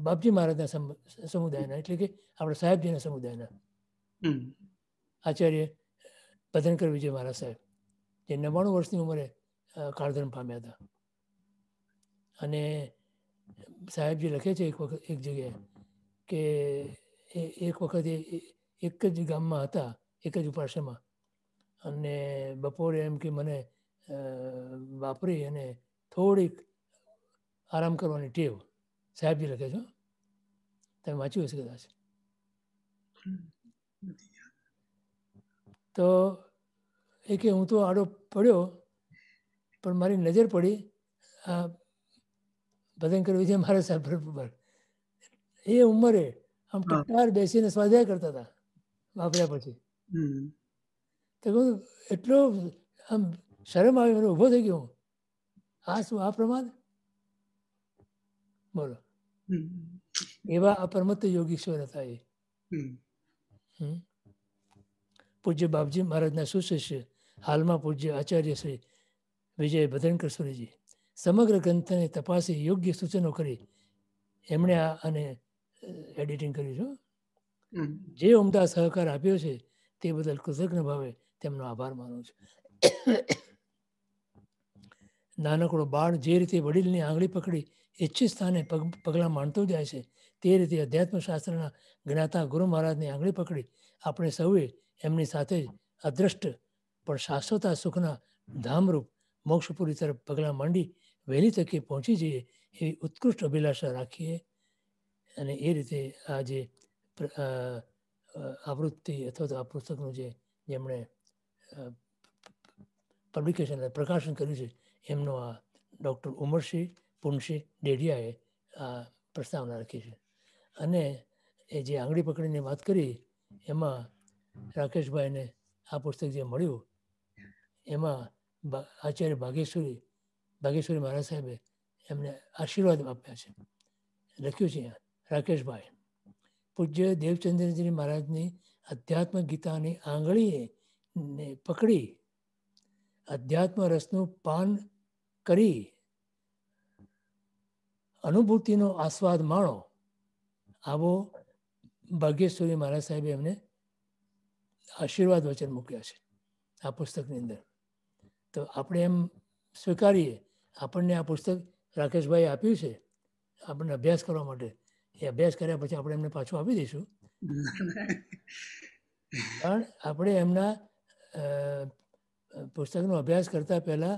બાપજી મહારાજના સમુદાયના એટલે કે આપણા સાહેબજીના સમુદાયના આચાર્ય પદનકર વિજય મહારાજ સાહેબ જે નવ્વાણું વર્ષની ઉંમરે કાળધર્મ પામ્યા હતા અને સાહેબજી લખે છે એક વખત એક જગ્યાએ કે એક વખત એક જ ગામમાં હતા એક જ ઉપાસમાં અને બપોરે એમ કે મને વાપરી અને થોડીક આરામ કરવાની ટેવ સાહેબજી લખે છો તમે વાંચ્યું હશે કદાચ તો એ કે હું તો આડો પડ્યો પણ મારી નજર પડી આ ભજન વિજય મારા સાહેબ પર એ ઉંમરે આમ ટટાર બેસીને સ્વાધ્યાય કરતા હતા વાપર્યા પછી તો એટલો આમ શરમ આવ્યો મને ઊભો થઈ ગયો આ શું આ પ્રમાદ બોલો એવા અપરમત યોગીશ્વર હતા એ પૂજ્ય બાપજી મહારાજના સુશિષ્ય હાલમાં પૂજ્ય આચાર્ય શ્રી વિજય ભદ્રંકર સ્વરીજી સમગ્ર ગ્રંથને તપાસી યોગ્ય સૂચનો કરી એમણે આ અને એડિટિંગ કર્યું છે જે ઉમદા સહકાર આપ્યો છે તે બદલ કૃતજ્ઞ ભાવે તેમનો આભાર માનું છું નાનકડો બાળ જે રીતે વડીલની આંગળી પકડી ઇચ્છિત સ્થાને પગ પગલાં માંડતો જાય છે તે રીતે અધ્યાત્મશાસ્ત્રના જ્ઞાતા ગુરુ મહારાજની આંગળી પકડી આપણે સૌએ એમની સાથે જ અદ્રષ્ટ પણ શાશ્વતા સુખના ધામરૂપ મોક્ષપુરી તરફ પગલાં માંડી વહેલી તકે પહોંચી જઈએ એવી ઉત્કૃષ્ટ અભિલાષા રાખીએ અને એ રીતે આ જે આવૃત્તિ અથવા તો આ પુસ્તકનું જે જેમણે પબ્લિકેશન પ્રકાશન કર્યું છે એમનો આ ડૉક્ટર ઉમરસિંહ પુનસિંહ ડેઢિયાએ આ પ્રસ્તાવના રાખી છે અને એ જે આંગળી પકડીને વાત કરી એમાં રાકેશભાઈને આ પુસ્તક જે મળ્યું એમાં આચાર્ય ભાગેશ્વરી ભાગેશ્વરી મહારાજ સાહેબે એમને આશીર્વાદ આપ્યા છે લખ્યું છે રાકેશભાઈ પૂજ્ય દેવચંદ્રજી મહારાજની અધ્યાત્મ ગીતાની આંગળીએ પકડી અધ્યાત્મ રસનું પાન કરી અનુભૂતિનો આસ્વાદ માણો આવો ભાગ્યેશ્વરી મહારાજ સાહેબે એમને આશીર્વાદ વચન મૂક્યા છે આ પુસ્તકની અંદર તો આપણે એમ સ્વીકારીએ આપણને આ પુસ્તક રાકેશભાઈ આપ્યું છે આપણને અભ્યાસ કરવા માટે એ અભ્યાસ કર્યા પછી આપણે એમને પાછું આપી દઈશું પણ આપણે એમના પુસ્તકનો અભ્યાસ કરતા પહેલાં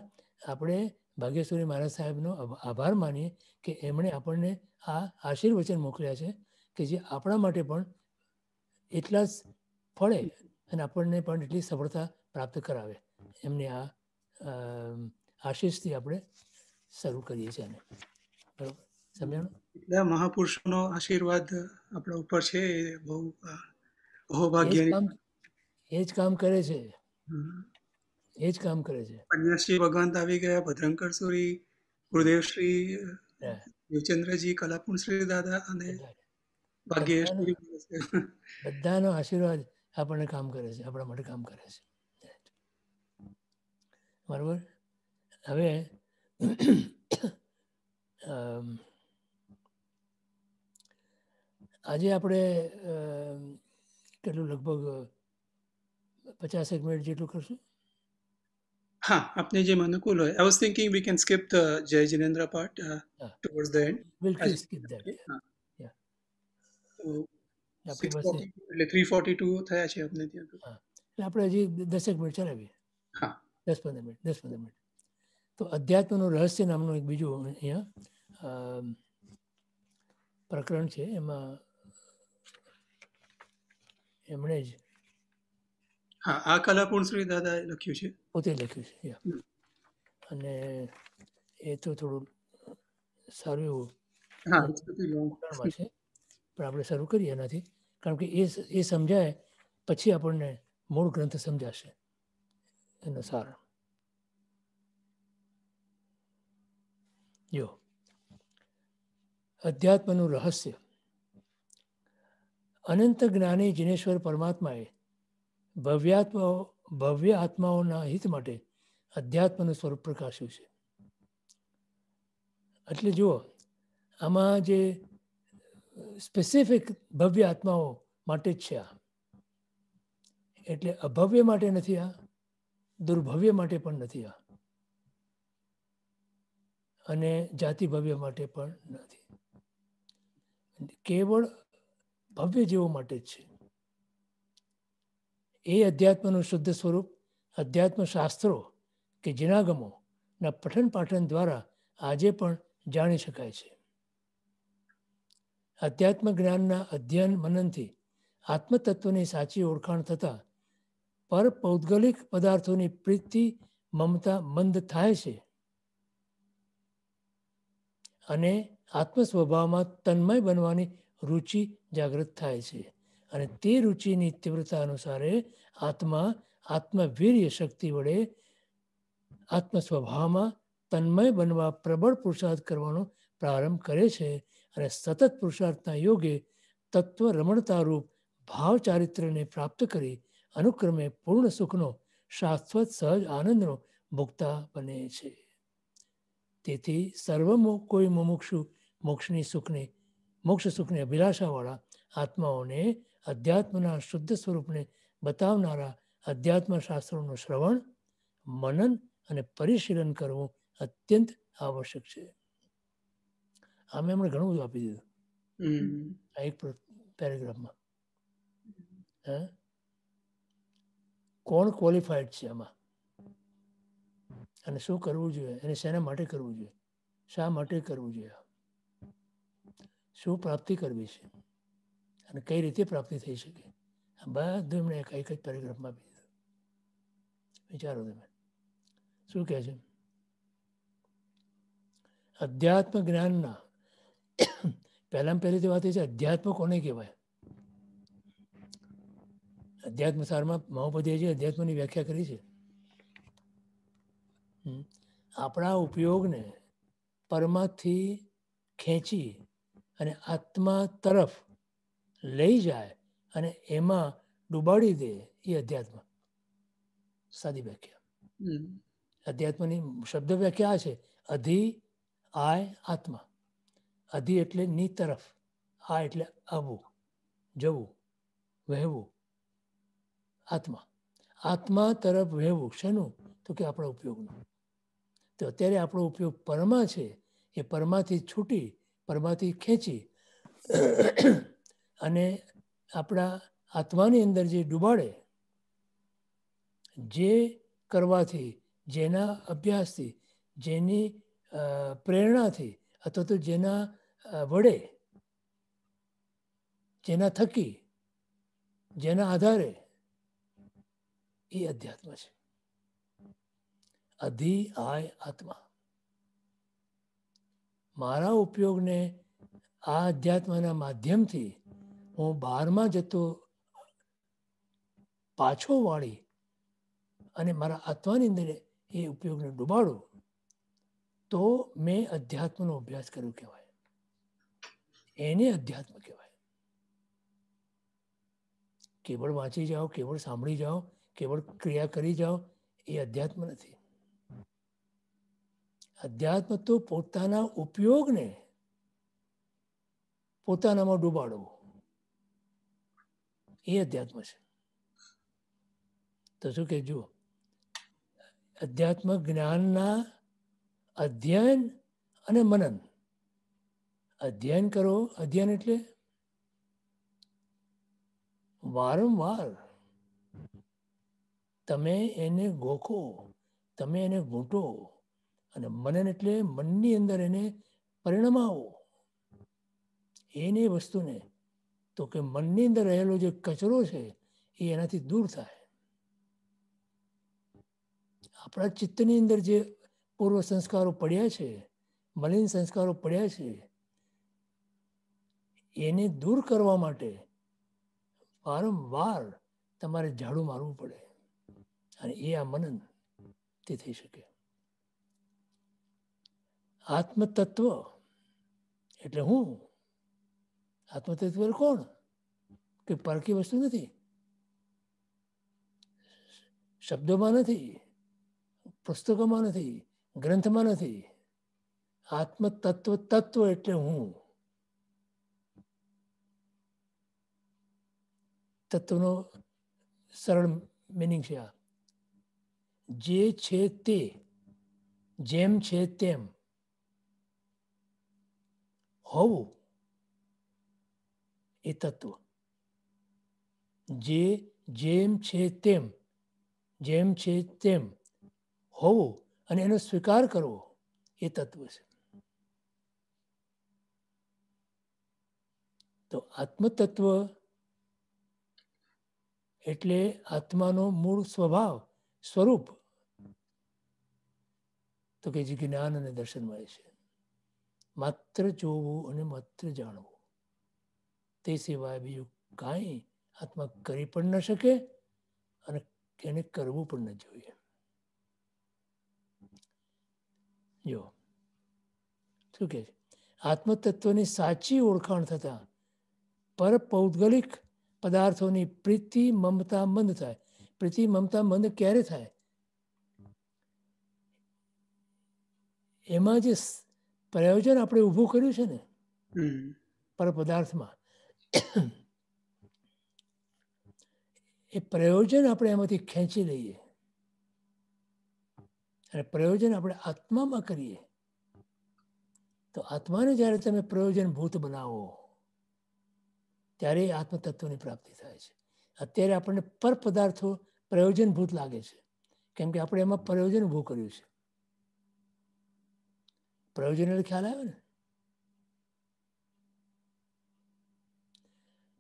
આપણે ભાગ્યેશ્વરી મહારાજ સાહેબનો આભાર માનીએ કે એમણે આપણને આ આશીર્વચન મોકલ્યા છે કે જે આપણા માટે પણ એટલા જ ફળે અને આપણને પણ એટલી સફળતા પ્રાપ્ત કરાવે એમને આ આશીષથી આપણે શરૂ કરીએ છીએ એને મહાપુરુષોનો આશીર્વાદ આપણા ઉપર છે બહુ બહુ ભાગ્ય એ જ કામ કરે છે એ જ કામ કરે છે પંજાશ્રી ભગવાન આવી ગયા ભદ્રંકર સુરી ગુરુદેવશ્રી દેવચંદ્રજી કલાપુણ શ્રી દાદા અને ભાગ્યશ્રી બધાનો આશીર્વાદ આપણને કામ કરે છે આપણા માટે કામ કરે છે બરોબર હવે આજે આપણે કેટલું લગભગ પચાસેક મિનિટ જેટલું કરશું હા अपने जे अनुकूल હોય I was thinking we can skip the Jai Jinendra part towards the end will skip that या તો થયા છે આપણે હજી 10 મિનિટ ચલાવીએ હા 10 15 મિનિટ દસ પંદર મિનિટ તો અધ્યાત્મનું રહસ્ય નામનું એક બીજું અહીંયા પ્રકરણ છે એમાં એમણે જ હા આ કલાપુણ શ્રી દાદાએ લખ્યું છે પોતે લખ્યું છે અને એ તો થોડું સારું એવું છે પણ આપણે શરૂ કરીએ એનાથી કારણ કે એ એ સમજાય પછી આપણને મૂળ ગ્રંથ સમજાશે એનો સાર જો અધ્યાત્મનું રહસ્ય અનંત જ્ઞાની જિનેશ્વર પરમાત્માએ ભવ્યાત્માઓ ભવ્ય આત્માઓના હિત માટે અધ્યાત્મનું સ્વરૂપ પ્રકાશ્યું છે એટલે જુઓ આમાં જે સ્પેસિફિક ભવ્ય આત્માઓ માટે જ છે આ એટલે અભવ્ય માટે નથી આ દુર્ભવ્ય માટે પણ નથી આ અને જાતિ ભવ્ય માટે પણ નથી કેવળ ભવ્ય જેવો માટે જ છે એ અધ્યાત્મનું શુદ્ધ સ્વરૂપ અધ્યાત્મ શાસ્ત્રો કે જિનાગમોના પઠન પાઠન દ્વારા આજે પણ જાણી શકાય છે અધ્યાત્મ જ્ઞાનના અધ્યયન મનનથી આત્મતત્વની સાચી ઓળખાણ થતાં પર પૌદ્ગલિક પદાર્થોની પ્રીતિ મમતા મંદ થાય છે અને આત્મસ્વભાવમાં તન્મય બનવાની રુચિ જાગૃત થાય છે અને તે રુચિની તીવ્રતા અનુસારે આત્મા આત્મવીર્ય શક્તિ વડે આત્મ સ્વભાવમાં તન્મય બનવા પ્રબળ પુરુષાર્થ કરવાનો પ્રારંભ કરે છે અને સતત પુરુષાર્થના યોગે તત્વ રમણતારૂપ ભાવ ચારિત્ર્યને પ્રાપ્ત કરી અનુક્રમે પૂર્ણ સુખનો શાશ્વત સહજ આનંદનો ભોગતા બને છે તેથી સર્વ કોઈ મુમુક્ષુ મોક્ષની સુખને મોક્ષ સુખની અભિલાષાવાળા આત્માઓને અધ્યાત્મના શુદ્ધ સ્વરૂપને બતાવનારા અધ્યાત્મ શાસ્ત્રોનું શ્રવણ મનન અને પરિશીલન કરવું અત્યંત આવશ્યક છે આ મેં હમણાં ઘણું બધું આપી દીધું આ એક પેરેગ્રાફમાં હે કોણ ક્વોલિફાઈડ છે આમાં અને શું કરવું જોઈએ અને શેના માટે કરવું જોઈએ શા માટે કરવું જોઈએ શું પ્રાપ્તિ કરવી છે અને કઈ રીતે પ્રાપ્તિ થઈ શકે આ બધું એમણે એક એક જ પેરેગ્રાફમાં આપી દીધું વિચારો તમે શું કહે છે અધ્યાત્મ જ્ઞાનના પહેલામાં પહેલી વાત એ છે અધ્યાત્મ કોને કહેવાય અધ્યાત્મ સારમાં મહોપતિએ અધ્યાત્મની વ્યાખ્યા કરી છે આપણા ઉપયોગને પરમાથી ખેંચી અને આત્મા તરફ લઈ જાય અને એમાં ડૂબાડી દે એ અધ્યાત્મ સાદી વ્યાખ્યા અધ્યાત્મની શબ્દ વ્યાખ્યા છે અધિ આય આત્મા અધિ એટલે ની તરફ આ એટલે આવવું જવું વહેવું આત્મા આત્મા તરફ વહેવું શેનું તો કે આપણા ઉપયોગનું તો અત્યારે આપણો ઉપયોગ પરમા છે એ પરમાથી છૂટી પરમાથી ખેંચી અને આપણા આત્માની અંદર જે ડૂબાડે જે કરવાથી જેના અભ્યાસથી જેની પ્રેરણાથી અથવા તો જેના વડે જેના થકી જેના આધારે એ અધ્યાત્મ છે અધિ આય આત્મા મારા ઉપયોગને આ અધ્યાત્મના માધ્યમથી હું બહારમાં જતો પાછો વાળી અને મારા આત્માની અંદર એ ઉપયોગને ડૂબાડું તો મેં અધ્યાત્મનો અભ્યાસ કર્યો કહેવાય એને અધ્યાત્મ કહેવાય કેવળ વાંચી જાઓ કેવળ સાંભળી જાઓ કેવળ ક્રિયા કરી જાઓ એ અધ્યાત્મ નથી અધ્યાત્મ તો પોતાના ઉપયોગને પોતાનામાં ડૂબાડવું એ અધ્યાત્મ છે તો શું કે જુઓ અધ્યાત્મ જ્ઞાનના અધ્યયન અને મનન અધ્યયન કરો અધ્યયન એટલે વારંવાર તમે એને ગોખો તમે એને ઘૂંટો અને મનન એટલે મનની અંદર એને પરિણમાવો એની વસ્તુને તો કે મનની અંદર રહેલો જે કચરો છે એ એનાથી દૂર થાય આપણા ચિત્તની અંદર જે પૂર્વ સંસ્કારો પડ્યા છે મલિન સંસ્કારો પડ્યા છે એને દૂર કરવા માટે વારંવાર તમારે ઝાડુ મારવું પડે અને એ આ મનન તે થઈ શકે આત્મતત્વ એટલે હું आत्मतत्व को पर की वस्तु नहीं शब्दों में नहीं पुस्तकों में नहीं ग्रंथ में नहीं आत्मतत्व तत्व एट हूँ तत्व नो सरल मीनिंग से जे छे ते जेम छे तेम होवू એ તત્વ જે જેમ છે તેમ જેમ છે તેમ હોવું અને એનો સ્વીકાર કરવો એ તત્વ છે તો આત્મતત્વ એટલે આત્માનો મૂળ સ્વભાવ સ્વરૂપ તો કે જે જ્ઞાન અને દર્શન મળે છે માત્ર જોવું અને માત્ર જાણવું તે સિવાય બીજું કાંઈ આત્મા કરી પણ ન શકે અને એને કરવું પણ ન જોઈએ જો શું કે આત્મતત્વની સાચી ઓળખાણ થતાં પર પૌદ્ગલિક પદાર્થોની પ્રીતિ મમતા મંદ થાય પ્રીતિ મમતા મંદ ક્યારે થાય એમાં જે પ્રયોજન આપણે ઊભું કર્યું છે ને પર પદાર્થમાં એ પ્રયોજન આપણે એમાંથી ખેંચી લઈએ અને પ્રયોજન આપણે આત્મામાં કરીએ તો આત્માને જ્યારે તમે પ્રયોજન ભૂત બનાવો ત્યારે એ આત્મતત્વની પ્રાપ્તિ થાય છે અત્યારે આપણને પર પદાર્થો પ્રયોજન ભૂત લાગે છે કેમ કે આપણે એમાં પ્રયોજન ઊભું કર્યું છે પ્રયોજન એટલે ખ્યાલ આવ્યો ને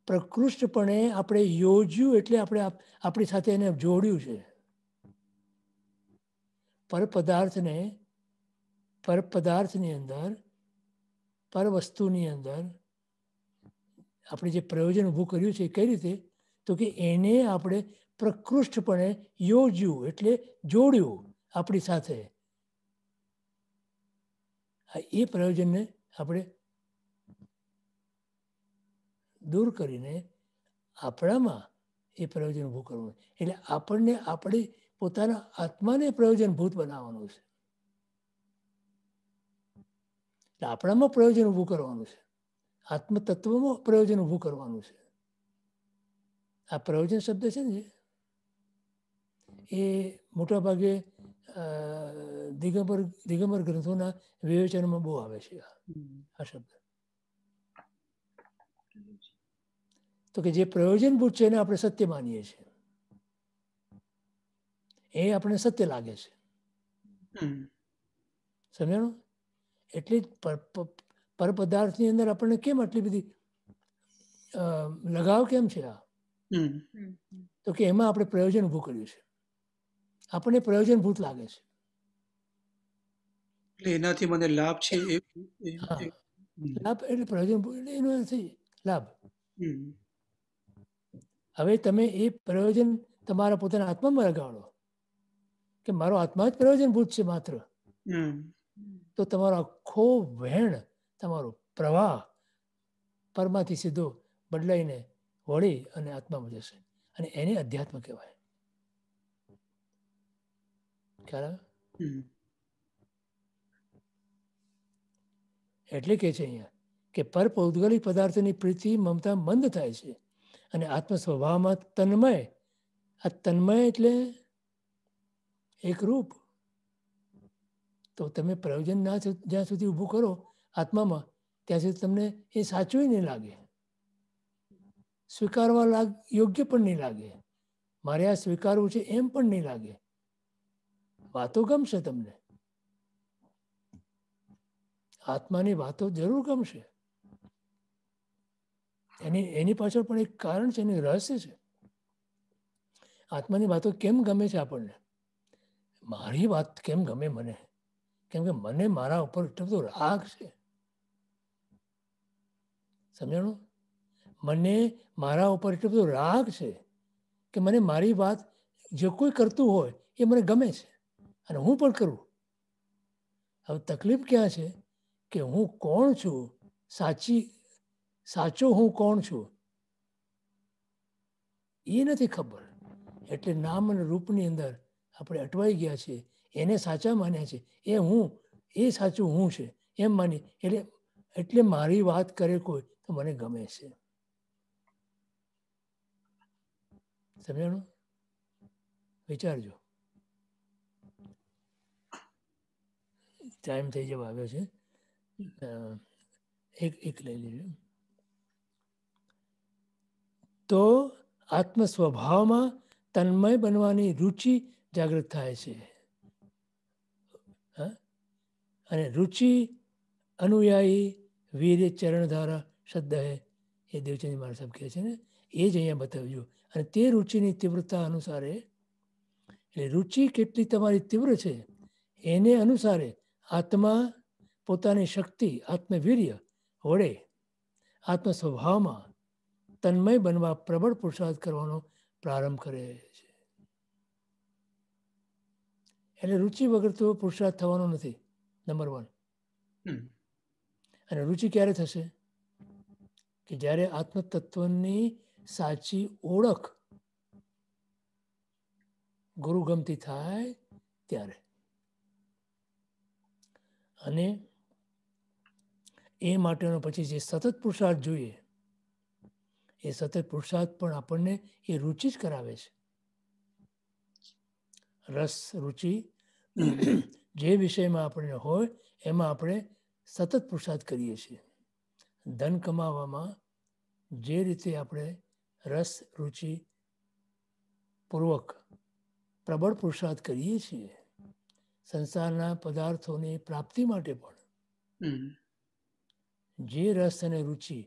પ્રકૃષ્ટપણે આપણે યોજ્યું એટલે આપણે આપણી સાથે એને જોડ્યું છે પર પદાર્થને પર પદાર્થની અંદર પર વસ્તુની અંદર આપણે જે પ્રયોજન ઊભું કર્યું છે એ કઈ રીતે તો કે એને આપણે પ્રકૃષ્ટપણે યોજ્યું એટલે જોડ્યું આપણી સાથે એ પ્રયોજનને આપણે દૂર કરીને આપણામાં એ પ્રયોજન ઊભું કરવું એટલે આપણને આપણે પોતાના આત્માને પ્રયોજનભૂત બનાવવાનું છે આપણામાં પ્રયોજન ઊભું કરવાનું છે આત્મતત્વમાં પ્રયોજન ઊભું કરવાનું છે આ પ્રયોજન શબ્દ છે ને એ મોટાભાગે દિગંબર દિગંબર ગ્રંથોના વિવેચનમાં બહુ આવે છે આ શબ્દ તો કે જે પ્રયોજનભૂત છે એને આપણે સત્ય માનીએ છીએ એ આપણે સત્ય લાગે છે સમજાણું એટલે પર પદાર્થની અંદર આપણને કેમ આટલી બધી લગાવ કેમ છે આ તો કે એમાં આપણે પ્રયોજન ઊભું કર્યું છે આપણને પ્રયોજનભૂત લાગે છે એટલે એનાથી મને લાભ છે લાભ એટલે પ્રયોજન એનો નથી લાભ હવે તમે એ પ્રયોજન તમારા પોતાના આત્મામાં લગાડો કે મારો આત્મા જ પ્રયોજનભૂત છે માત્ર તો તમારો આખો વહેણ તમારો પ્રવાહ પરમાથી સીધો બદલાઈને વળી અને આત્મામાં જશે અને એને અધ્યાત્મ કહેવાય ખ્યાલ એટલે કે છે અહીંયા કે પરપૌદ્ગલિક પદાર્થોની પ્રીતિ મમતા મંદ થાય છે અને આત્મ સ્વભાવમાં તન્મય આ તન્મય એટલે એક રૂપ તો તમે પ્રયોજન ના જ્યાં સુધી ઊભું કરો આત્મામાં ત્યાં સુધી તમને એ સાચું નહીં લાગે સ્વીકારવા લાગ યોગ્ય પણ નહીં લાગે મારે આ સ્વીકારવું છે એમ પણ નહીં લાગે વાતો ગમશે તમને આત્માની વાતો જરૂર ગમશે એની એની પાછળ પણ એક કારણ છે એનું રહસ્ય છે આત્માની વાતો કેમ ગમે છે આપણને મારી વાત કેમ ગમે મને કેમ કે મને મારા ઉપર એટલો રાગ છે સમજાણું મને મારા ઉપર એટલો બધો રાગ છે કે મને મારી વાત જે કોઈ કરતું હોય એ મને ગમે છે અને હું પણ કરું હવે તકલીફ ક્યાં છે કે હું કોણ છું સાચી સાચો હું કોણ છું એ નથી ખબર એટલે નામ અને રૂપની અંદર આપણે અટવાઈ ગયા છીએ એને સાચા માન્યા છે એ હું એ સાચું હું છે એમ માની એટલે એટલે મારી વાત કરે કોઈ તો મને ગમે છે સમજાણું વિચારજો ટાઈમ થઈ જવા આવ્યો છે એક એક લઈ લેજો તો આત્મસ્વભાવમાં તન્મય બનવાની રુચિ જાગૃત થાય છે અને રુચિ અનુયાયી વીર ચરણધારા શ્રદ્ધા હે એ દેવચંદ મહારાજ સાહેબ કહે છે ને એ જ અહીંયા બતાવ્યું અને તે રુચિની તીવ્રતા અનુસારે એટલે રુચિ કેટલી તમારી તીવ્ર છે એને અનુસારે આત્મા પોતાની શક્તિ આત્મવીર્ય વડે આત્મસ્વભાવમાં તન્મય બનવા પ્રબળ પુરુષાર્થ કરવાનો પ્રારંભ કરે છે એટલે રુચિ વગર તો પુરુષાર્થ થવાનો નથી નંબર વન અને રુચિ ક્યારે થશે કે જ્યારે આત્મતત્વની સાચી ઓળખ ગુરુગમતી થાય ત્યારે અને એ માટેનો પછી જે સતત પુરુષાર્થ જોઈએ એ સતત પુરુષાર્થ પણ આપણને એ રુચિ જ કરાવે છે રસ રુચિ જે વિષયમાં આપણને હોય એમાં આપણે સતત પુરુષાર્થ કરીએ છીએ ધન કમાવામાં જે રીતે આપણે રસ રુચિ પૂર્વક પ્રબળ પુરુષાર્થ કરીએ છીએ સંસારના પદાર્થોની પ્રાપ્તિ માટે પણ જે રસ અને રુચિ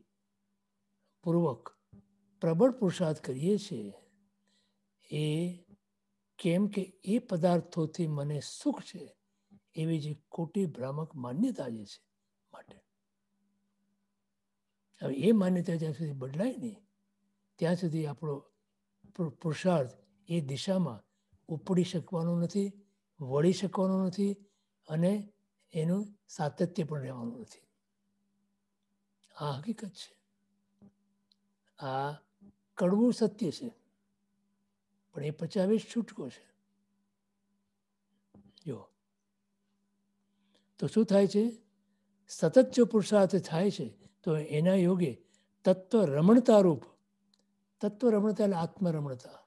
પૂર્વક પ્રબળ પુરુષાર્થ કરીએ છીએ એ કેમ કે એ પદાર્થોથી મને સુખ છે એવી જે ખોટી ભ્રામક માન્યતા જે છે માટે હવે એ માન્યતા જ્યાં સુધી બદલાય નહીં ત્યાં સુધી આપણો પુરુષાર્થ એ દિશામાં ઉપડી શકવાનો નથી વળી શકવાનો નથી અને એનું સાતત્ય પણ રહેવાનું નથી આ હકીકત છે આ કડવું સત્ય છે પણ એ પચાવે છૂટકો છે જો તો શું થાય છે સતત જો પુરુષાર્થ થાય છે તો એના યોગે તત્વ રમણતા રૂપ તત્વ રમણતા એટલે આત્મરમણતા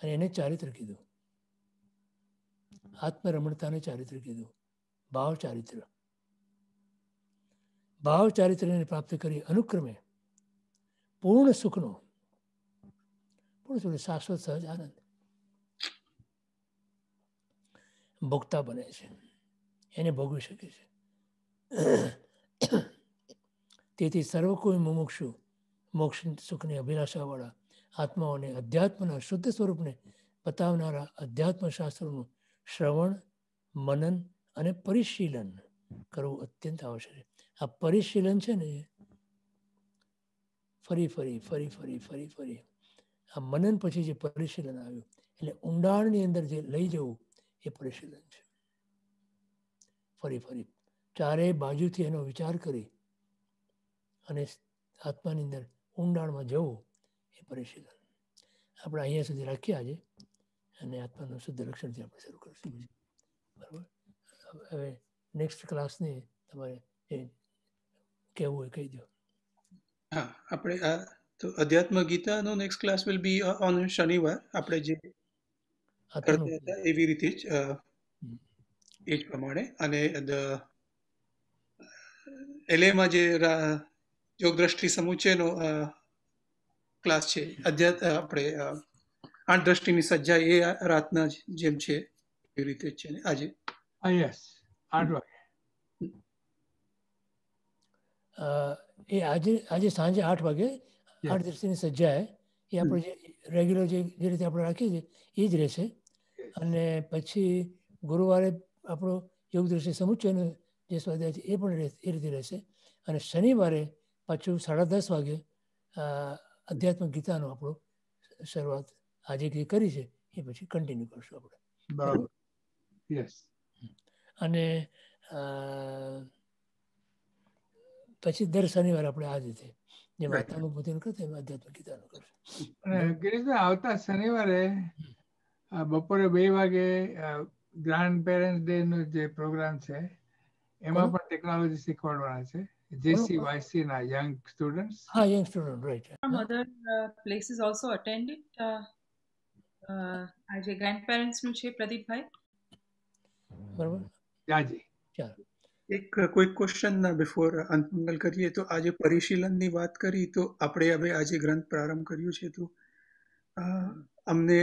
અને એને ચારિત્ર કીધું આત્મરમણતાને ચારિત્ર કીધું ભાવ ચારિત્ર ભાવ ચારિત્રને પ્રાપ્ત કરી અનુક્રમે પૂર્ણ સુખનો પુરુષોની શાશ્વત સહજ આનંદ ભોગતા બને છે એને ભોગવી શકે છે તેથી સર્વ કોઈ મુમુક્ષુ મોક્ષ સુખની અભિલાષાવાળા આત્માઓને અધ્યાત્મના શુદ્ધ સ્વરૂપને બતાવનારા અધ્યાત્મ શાસ્ત્રોનું શ્રવણ મનન અને પરિશીલન કરવું અત્યંત આવશ્યક છે આ પરિશીલન છે ને ફરી ફરી ફરી ફરી ફરી ફરી આ મનન પછી જે પરિશીલન આવ્યું એટલે ઊંડાણની અંદર જે લઈ જવું એ પરિશીલન છે ફરી ફરી ચારેય બાજુથી એનો વિચાર કરી અને આત્માની અંદર ઊંડાણમાં જવું એ પરિશીલન આપણે અહીંયા સુધી રાખીએ આજે અને આત્માનું શુદ્ધ રક્ષણથી આપણે શરૂ કરીશું બરાબર હવે નેક્સ્ટ ક્લાસને તમારે એ કહેવું એ કહી દો હા આપણે આ તો અધ્યાત્મ ગીતાનો next class will be on શનિવાર આપણે જે કરતા હતા એવી રીતે જ uh, એ જ પ્રમાણે અને એલએમાં જે યોગદ્રષ્ટિ સમુચ્ચયનો ક્લાસ uh, છે અધ્યાત્મ uh, આપણે આઠ દ્રષ્ટિની સજ્જા એ રાતના જેમ છે એ રીતે જ છે આજે યસ ah, આઠ વાગે એ આજે આજે સાંજે આઠ વાગે આઠ દ્રષ્ટિની સજ્જાએ એ આપણે જે રેગ્યુલર જે જે રીતે આપણે રાખીએ છીએ એ જ રહેશે અને પછી ગુરુવારે આપણો યોગ દ્રષ્ટિ સમુચ્ચયનો જે સ્વાધ્યાય છે એ પણ એ રીતે રહેશે અને શનિવારે પાછું સાડા દસ વાગે અધ્યાત્મ ગીતાનો આપણો શરૂઆત આજે જે કરી છે એ પછી કન્ટિન્યુ કરશું આપણે અને પછી દર શનિવારે આપણે આ રીતે જે વાર્તાનું કરશે એમાં આધ્યાત્મિક ગીતાનું કરશે આવતા શનિવારે બપોરે બે વાગે ગ્રાન્ડ પેરેન્ટ ડે નો જે પ્રોગ્રામ છે એમાં પણ ટેકનોલોજી શીખવાડવાના છે જેસી વાયસી ના યંગ સ્ટુડન્ટ હા young student right other places also attended આજે ગ્રેન્ડ પેરેન્ટ્સ નું છે પ્રદીપભાઈ બરાબર જાજી ચાલો એક ક્વિક ક્વેશ્ચન બિફોર અંતમંગલ કરીએ તો આજે પરિશીલનની વાત કરી તો આપણે હવે આજે ગ્રંથ પ્રારંભ કર્યું છે તો અમને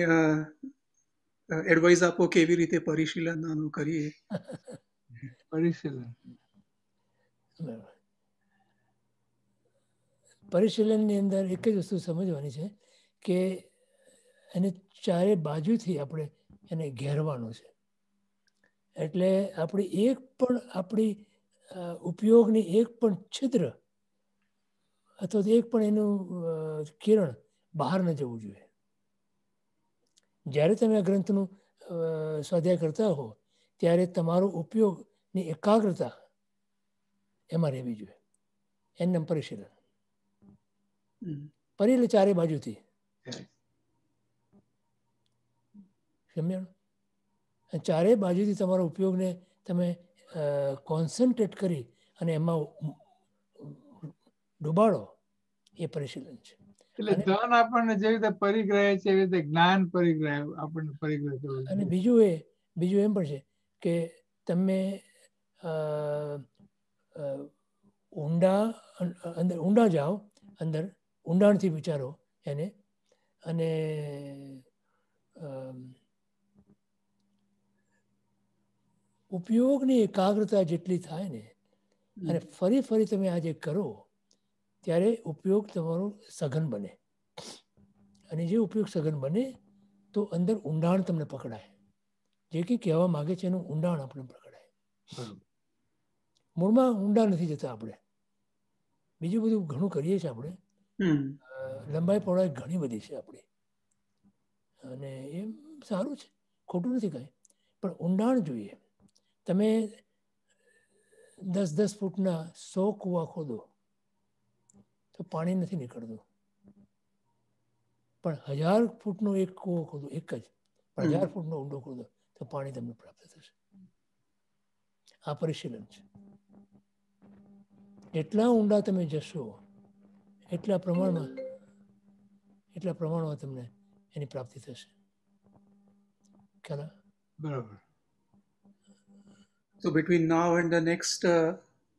એડવાઇસ આપો કેવી રીતે પરિશીલન આનું કરીએ પરિશીલન પરિશીલનની અંદર એક જ વસ્તુ સમજવાની છે કે એને ચારે બાજુથી આપણે એને ઘેરવાનું છે એટલે આપણી એક પણ આપણી ઉપયોગની એક પણ છિદ્ર અથવા તો એક પણ એનું કિરણ બહાર ન જવું જોઈએ જ્યારે તમે આ ગ્રંથનું સ્વાધ્યાય કરતા હો ત્યારે તમારો ઉપયોગની એકાગ્રતા એમાં રહેવી જોઈએ એમનેમ પરિશીલન પરી ચારે બાજુથી સમજાણું ચારેય બાજુથી તમારા ઉપયોગને તમે કોન્સન્ટ્રેટ કરી અને એમાં ડૂબાડો એ પરિશીલન છે એટલે ધન આપણને જેવી રીતે પરિગ્રહ છે એવી રીતે જ્ઞાન પરિગ્રહ આપણને પરિગ્રહ કરવું અને બીજું એ બીજું એમ પણ છે કે તમે ઊંડા અંદર ઊંડા જાઓ અંદર ઊંડાણથી વિચારો એને અને ઉપયોગની એકાગ્રતા જેટલી થાય ને અને ફરી ફરી તમે આ જે કરો ત્યારે ઉપયોગ તમારો સઘન બને અને જે ઉપયોગ સઘન બને તો અંદર ઊંડાણ તમને પકડાય જે કંઈ કહેવા માગે છે એનું ઊંડાણ આપણને પકડાય મૂળમાં ઊંડા નથી જતા આપણે બીજું બધું ઘણું કરીએ છીએ આપણે લંબાઈ પહોળાઈ ઘણી બધી છે આપણી અને એમ સારું છે ખોટું નથી કાંઈ પણ ઊંડાણ જોઈએ તમે દસ દસ ફૂટના સો કૂવા ખોદો તો પાણી નથી નીકળતું પણ હજાર ફૂટનો એક કૂવો ખોદો એક જ પણ હજાર ફૂટનો ઊંડો ખોદો તો પાણી તમને પ્રાપ્ત થશે આ પરિશીલન છે એટલા ઊંડા તમે જશો એટલા પ્રમાણમાં એટલા પ્રમાણમાં તમને એની પ્રાપ્તિ થશે ખ્યાલ બરાબર So between now and the next uh,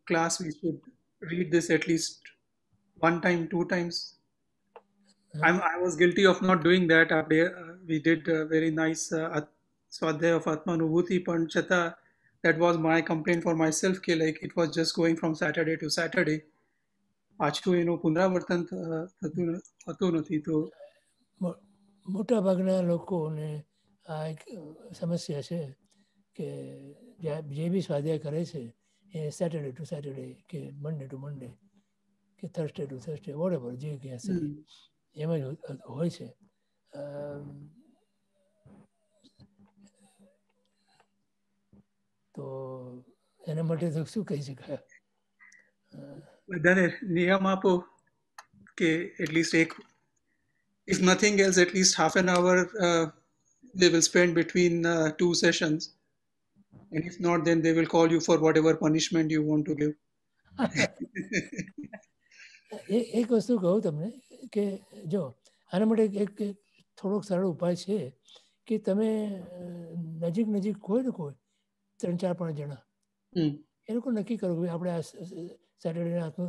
class, we should read this at least one time, two times. Hmm. I'm, i was guilty of not doing that. Uh, uh, we did a very nice uh, swadhyay of Atmanubhuti Panchata. That was my complaint for myself. Ke, like it was just going from Saturday to Saturday. પાછું એનું પુનરાવર્તન થતું થતું નથી તો મોટાભાગના લોકોને આ એક સમસ્યા છે કે જે બી સ્વાધ્યાય કરે છે એ સેટરડે ટુ સેટરડે કે મંડે ટુ મંડે કે થર્સડે ટુ થર્સડે વોટેવર જે કે હશે એમ જ હોય છે તો એના માટે તો શું કહી શકાય બધાને નિયમ આપો કે એટલીસ્ટ એક if nothing else at least half an hour hour uh, they will spend between And if not, then they will call you for whatever punishment you want to give. એક વસ્તુ કહું તમને કે જો આના માટે એક થોડોક સરળ ઉપાય છે કે તમે નજીક નજીક કોઈ ને કોઈ ત્રણ ચાર પાંચ જણા એ લોકો નક્કી કરો કે આપણે આ સેટરડેના આત્મ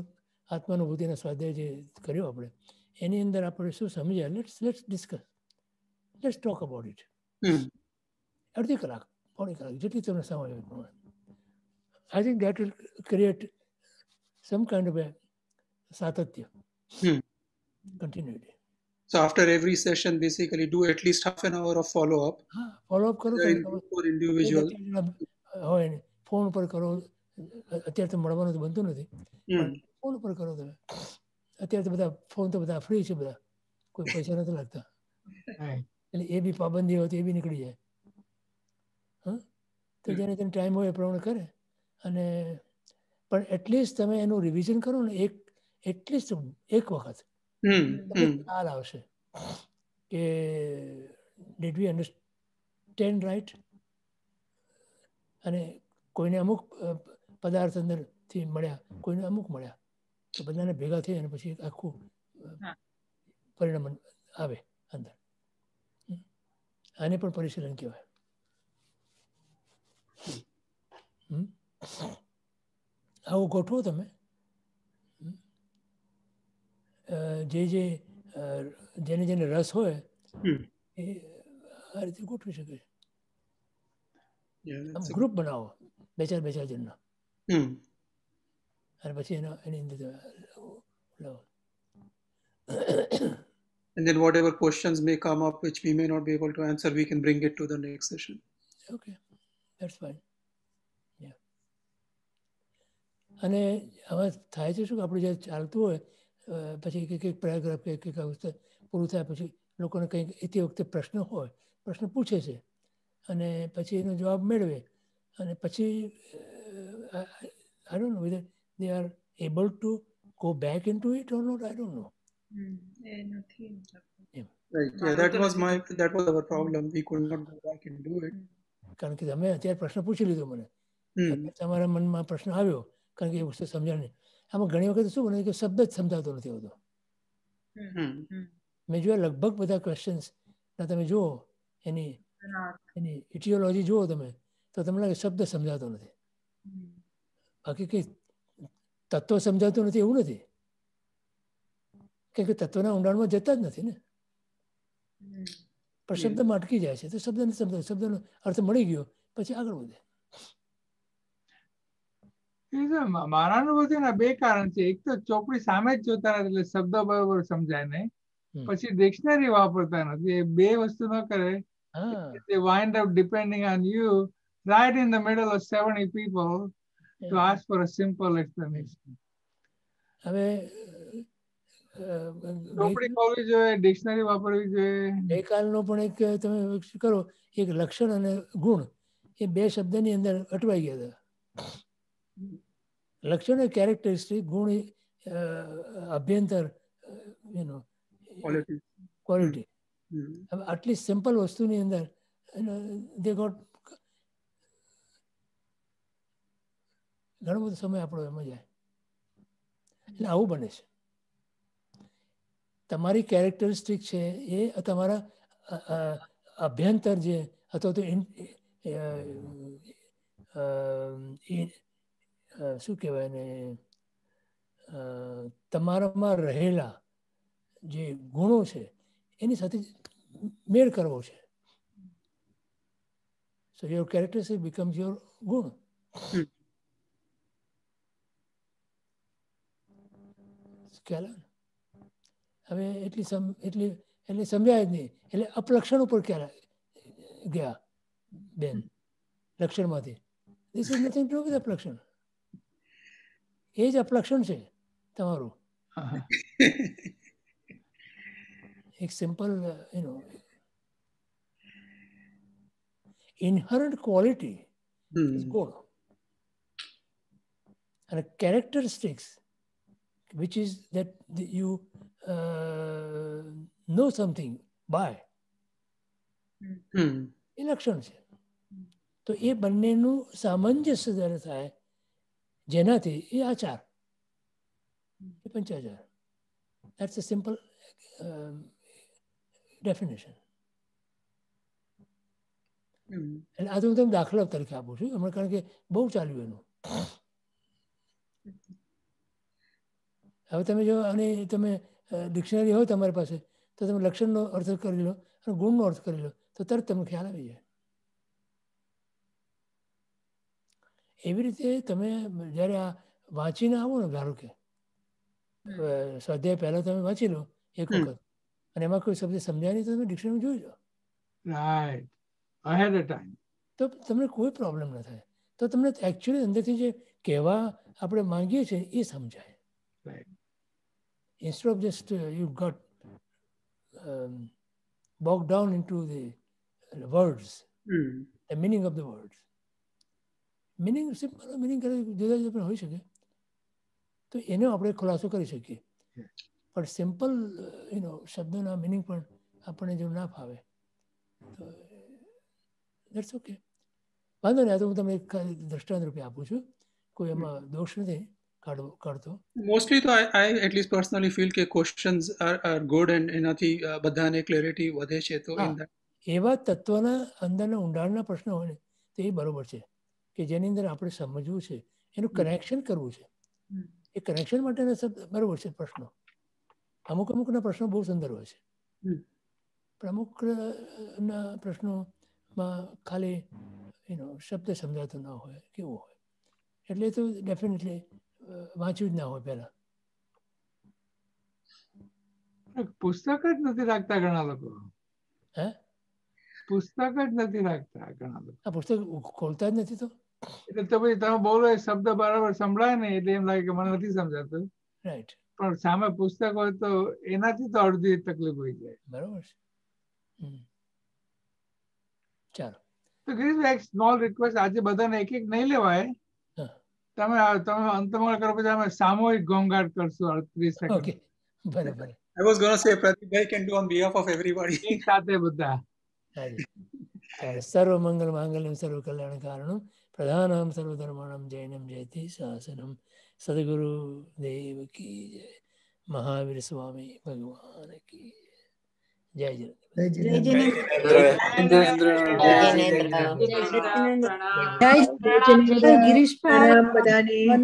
આત્માનુભૂતિના સ્વાધ્યાય જે કર્યો આપણે એની અંદર આપણે શું સમજ્યા let's let's discuss let's talk about it અડધી કલાક કોની કરાવી જેટલી તમને સમજ હોય I think that will create some kind of a સાતત્ય continuity So after every session, basically do at least half an hour of follow up. Follow up કરો for individual. હોય ને ફોન પર કરો અત્યારે તો મળવાનું તો બનતું નથી ફોન ઉપર કરો તમે અત્યારે તો બધા ફોન તો બધા ફ્રી છે બધા કોઈ પૈસા નથી લાગતા એટલે એ બી પાબંદી હોય તો એ બી નીકળી જાય તો જેને જેને ટાઈમ હોય એ પ્રમાણે કરે અને પણ એટલીસ્ટ તમે એનું રિવિઝન કરો ને એક એટલીસ્ટ એક વખત ખ્યાલ આવશે કે ડીડ વી અન્ડરસ્ટેન્ડ રાઈટ અને કોઈને અમુક પદાર્થ અંદરથી મળ્યા કોઈને અમુક મળ્યા તો બધાને ભેગા થઈ અને પછી આખું પરિણામ આવે અંદર આને પણ પરિશીલન કહેવાય આવું ગોઠવો તમે જે જે જેને જેને રસ હોય એ આ રીતે ગોઠવી શકે છે ગ્રુપ બનાવો બે ચાર બે ચાર જણના અને પછી એનો એની અંદર લાવો and then whatever questions may come up which we may not be able to answer we can bring it to the next session okay અને આમાં થાય છે શું આપણું જ્યારે ચાલતું હોય પછી કંઈક કંઈક પેરાગ્રાફ કંઈક કંઈક વસ્તુ પૂરું થયા પછી લોકોને કંઈક એ તે વખતે પ્રશ્ન હોય પ્રશ્ન પૂછે છે અને પછી એનો જવાબ મેળવે અને પછી I don't know whether they are able to go back into it or not I don't know Right. Yeah, that was my that was our problem. We could not go back and do it. કારણ કે તમે અત્યારે પ્રશ્ન પૂછી લીધો મને તમારા મનમાં પ્રશ્ન આવ્યો કારણ કે એ વસ્તુ સમજાણ આમાં ઘણી વખત શું બને કે શબ્દ જ સમજાતો નથી હોતો મેં જોયા લગભગ બધા ક્વેશ્ચન્સ ના તમે જુઓ એની એની ઇટિયોલોજી જુઓ તમે તો તમને લાગે શબ્દ સમજાતો નથી બાકી કઈ તત્વ સમજાતું નથી એવું નથી કેમ કે તત્વના ઊંડાણમાં જતા જ નથી ને પણ શબ્દમાં અટકી જાય છે તો શબ્દ નથી સમજાય શબ્દનો અર્થ મળી ગયો પછી આગળ વધે મારા અનુભૂતિના બે કારણ છે એક તો ચોપડી સામે જ જોતા નથી એટલે શબ્દ બરોબર સમજાય નહીં પછી ડિક્શનરી વાપરતા નથી એ બે વસ્તુ ન કરે તે wind up depending on you right in the middle of 70 people to ask for a simple explanation હવે વાપરવી જોઈએ ડિક્શનરી વાપરવી ગઈકાલનો પણ એક તમે કરો એક લક્ષણ અને ગુણ એ બે શબ્દની અંદર અટવાઈ ગયા હતા લક્ષણ એ કેરેક્ટરિસ્ટિક ગુણ અભ્યંતર યુનો ક્વોલિટી આટલી સિમ્પલ વસ્તુની અંદર દે ગોટ ઘણો બધો સમય આપણો એમાં જાય એટલે આવું બને છે તમારી કેરેક્ટરિસ્ટિક છે એ તમારા અભ્યંતર જે અથવા તો શું કહેવાય ને તમારામાં રહેલા જે ગુણો છે એની સાથે મેળ કરવો છે so your characteristic becomes your ગુણ ખ્યાલ હવે એટલી સમ એટલી એટલે સમજાય જ નહીં એટલે અપલક્ષણ ઉપર ક્યાં ગયા બેન લક્ષણમાંથી this is nothing to with અપલક્ષણ એ જ અપલક્ષણ છે તમારું એક simple you know inherent quality ગુણ અને characteristics which is that you know something by એ લક્ષણ છે તો એ બંનેનું સામંજસ્ય જ્યારે થાય જેનાથી એ આચાર એ પંચાચાર દેટ્સ અ સિમ્પલ ડેફિનેશન એટલે આ તો હું તમને દાખલા તરીકે આપું છું હમણાં કારણ કે બહુ ચાલ્યું એનું હવે તમે જો અને તમે ડિક્શનરી હોય તમારી પાસે તો તમે લક્ષણનો અર્થ કરી લો અને ગુણનો અર્થ કરી લો તો તરત તમને ખ્યાલ આવી જાય એવી રીતે તમે જ્યારે આ વાંચીને આવો ને ધારો કે સ્વાધ્યાય પહેલા તમે વાંચી લો એક વખત અને એમાં કોઈ શબ્દ સમજાય નહીં તો તમે ડિક્શનરી જોઈ લો રાઈટ અહેડ ટાઈમ તો તમને કોઈ પ્રોબ્લેમ ન થાય તો તમને એકચ્યુઅલી અંદરથી જે કહેવા આપણે માંગીએ છીએ એ સમજાય right instead of just uh, you got um, bogged down into the words, hmm. the meaning of the words. Meaning simple meaning So hmm. uh, you know But simple you know shabdana meaning have. So that's okay. But દ્રષ્ટાંત રૂપે આપું છું કોઈ એમાં દોષ નથી કર દો મોસ્ટલી તો આઈ એટલીસ્ટ પર્સનલી ફીલ કે questions are are good and એનાથી બધાને ક્લેરિટી વધે છે તો એવા તત્વના અંદરના ઊંડાણના પ્રશ્નો હોય ને તો બરોબર છે કે જેની અંદર આપણે સમજવું છે એનું કનેક્શન કરવું છે એ કનેક્શન માટેના શબ્દ બરોબર છે પ્રશ્નો અમુક અમુકના પ્રશ્નો બહુ સુંદર હોય છે પણ અમુકના પ્રશ્નોમાં ખાલી એનો શબ્દ સમજાતો ન હોય કેવો હોય એટલે તો ડેફિનેટલી વાંચ્યું જ ના હોય પેલા પુસ્તક જ નથી રાખતા ઘણા લોકો હે પુસ્તક જ નથી રાખતા ઘણા લોકો આ પુસ્તક ખોલતા જ નથી તો એટલે તો ભાઈ તમે બોલો એ શબ્દ બરાબર સંભળાય ને એટલે એમ લાગે કે મને નથી સમજાતું રાઈટ પણ સામે પુસ્તક હોય તો એનાથી તો અડધી તકલીફ હોય જાય બરાબર છે ચાલો તો ગિરીશભાઈ એક સ્મોલ રિક્વેસ્ટ આજે બધાને એક એક નહીં લેવાય તમે તમે અંતમાં કરો પછી અમે સામૂહિક ઘોંઘાટ કરશું અડત્રીસ સેકન્ડ ઓકે બરાબર આઈ વોઝ ગોના સે પ્રતિભાઈ can do on behalf of everybody એક સાથે બધા સર્વ મંગલ માંગલ્યમ સર્વ કલ્યાણ કારણમ પ્રધાન સર્વ ધર્માણમ જૈનમ જયતિ શાસનમ સદગુરુ દેવ કી જય મહાવીર સ્વામી ભગવાન કી જય જય જય જય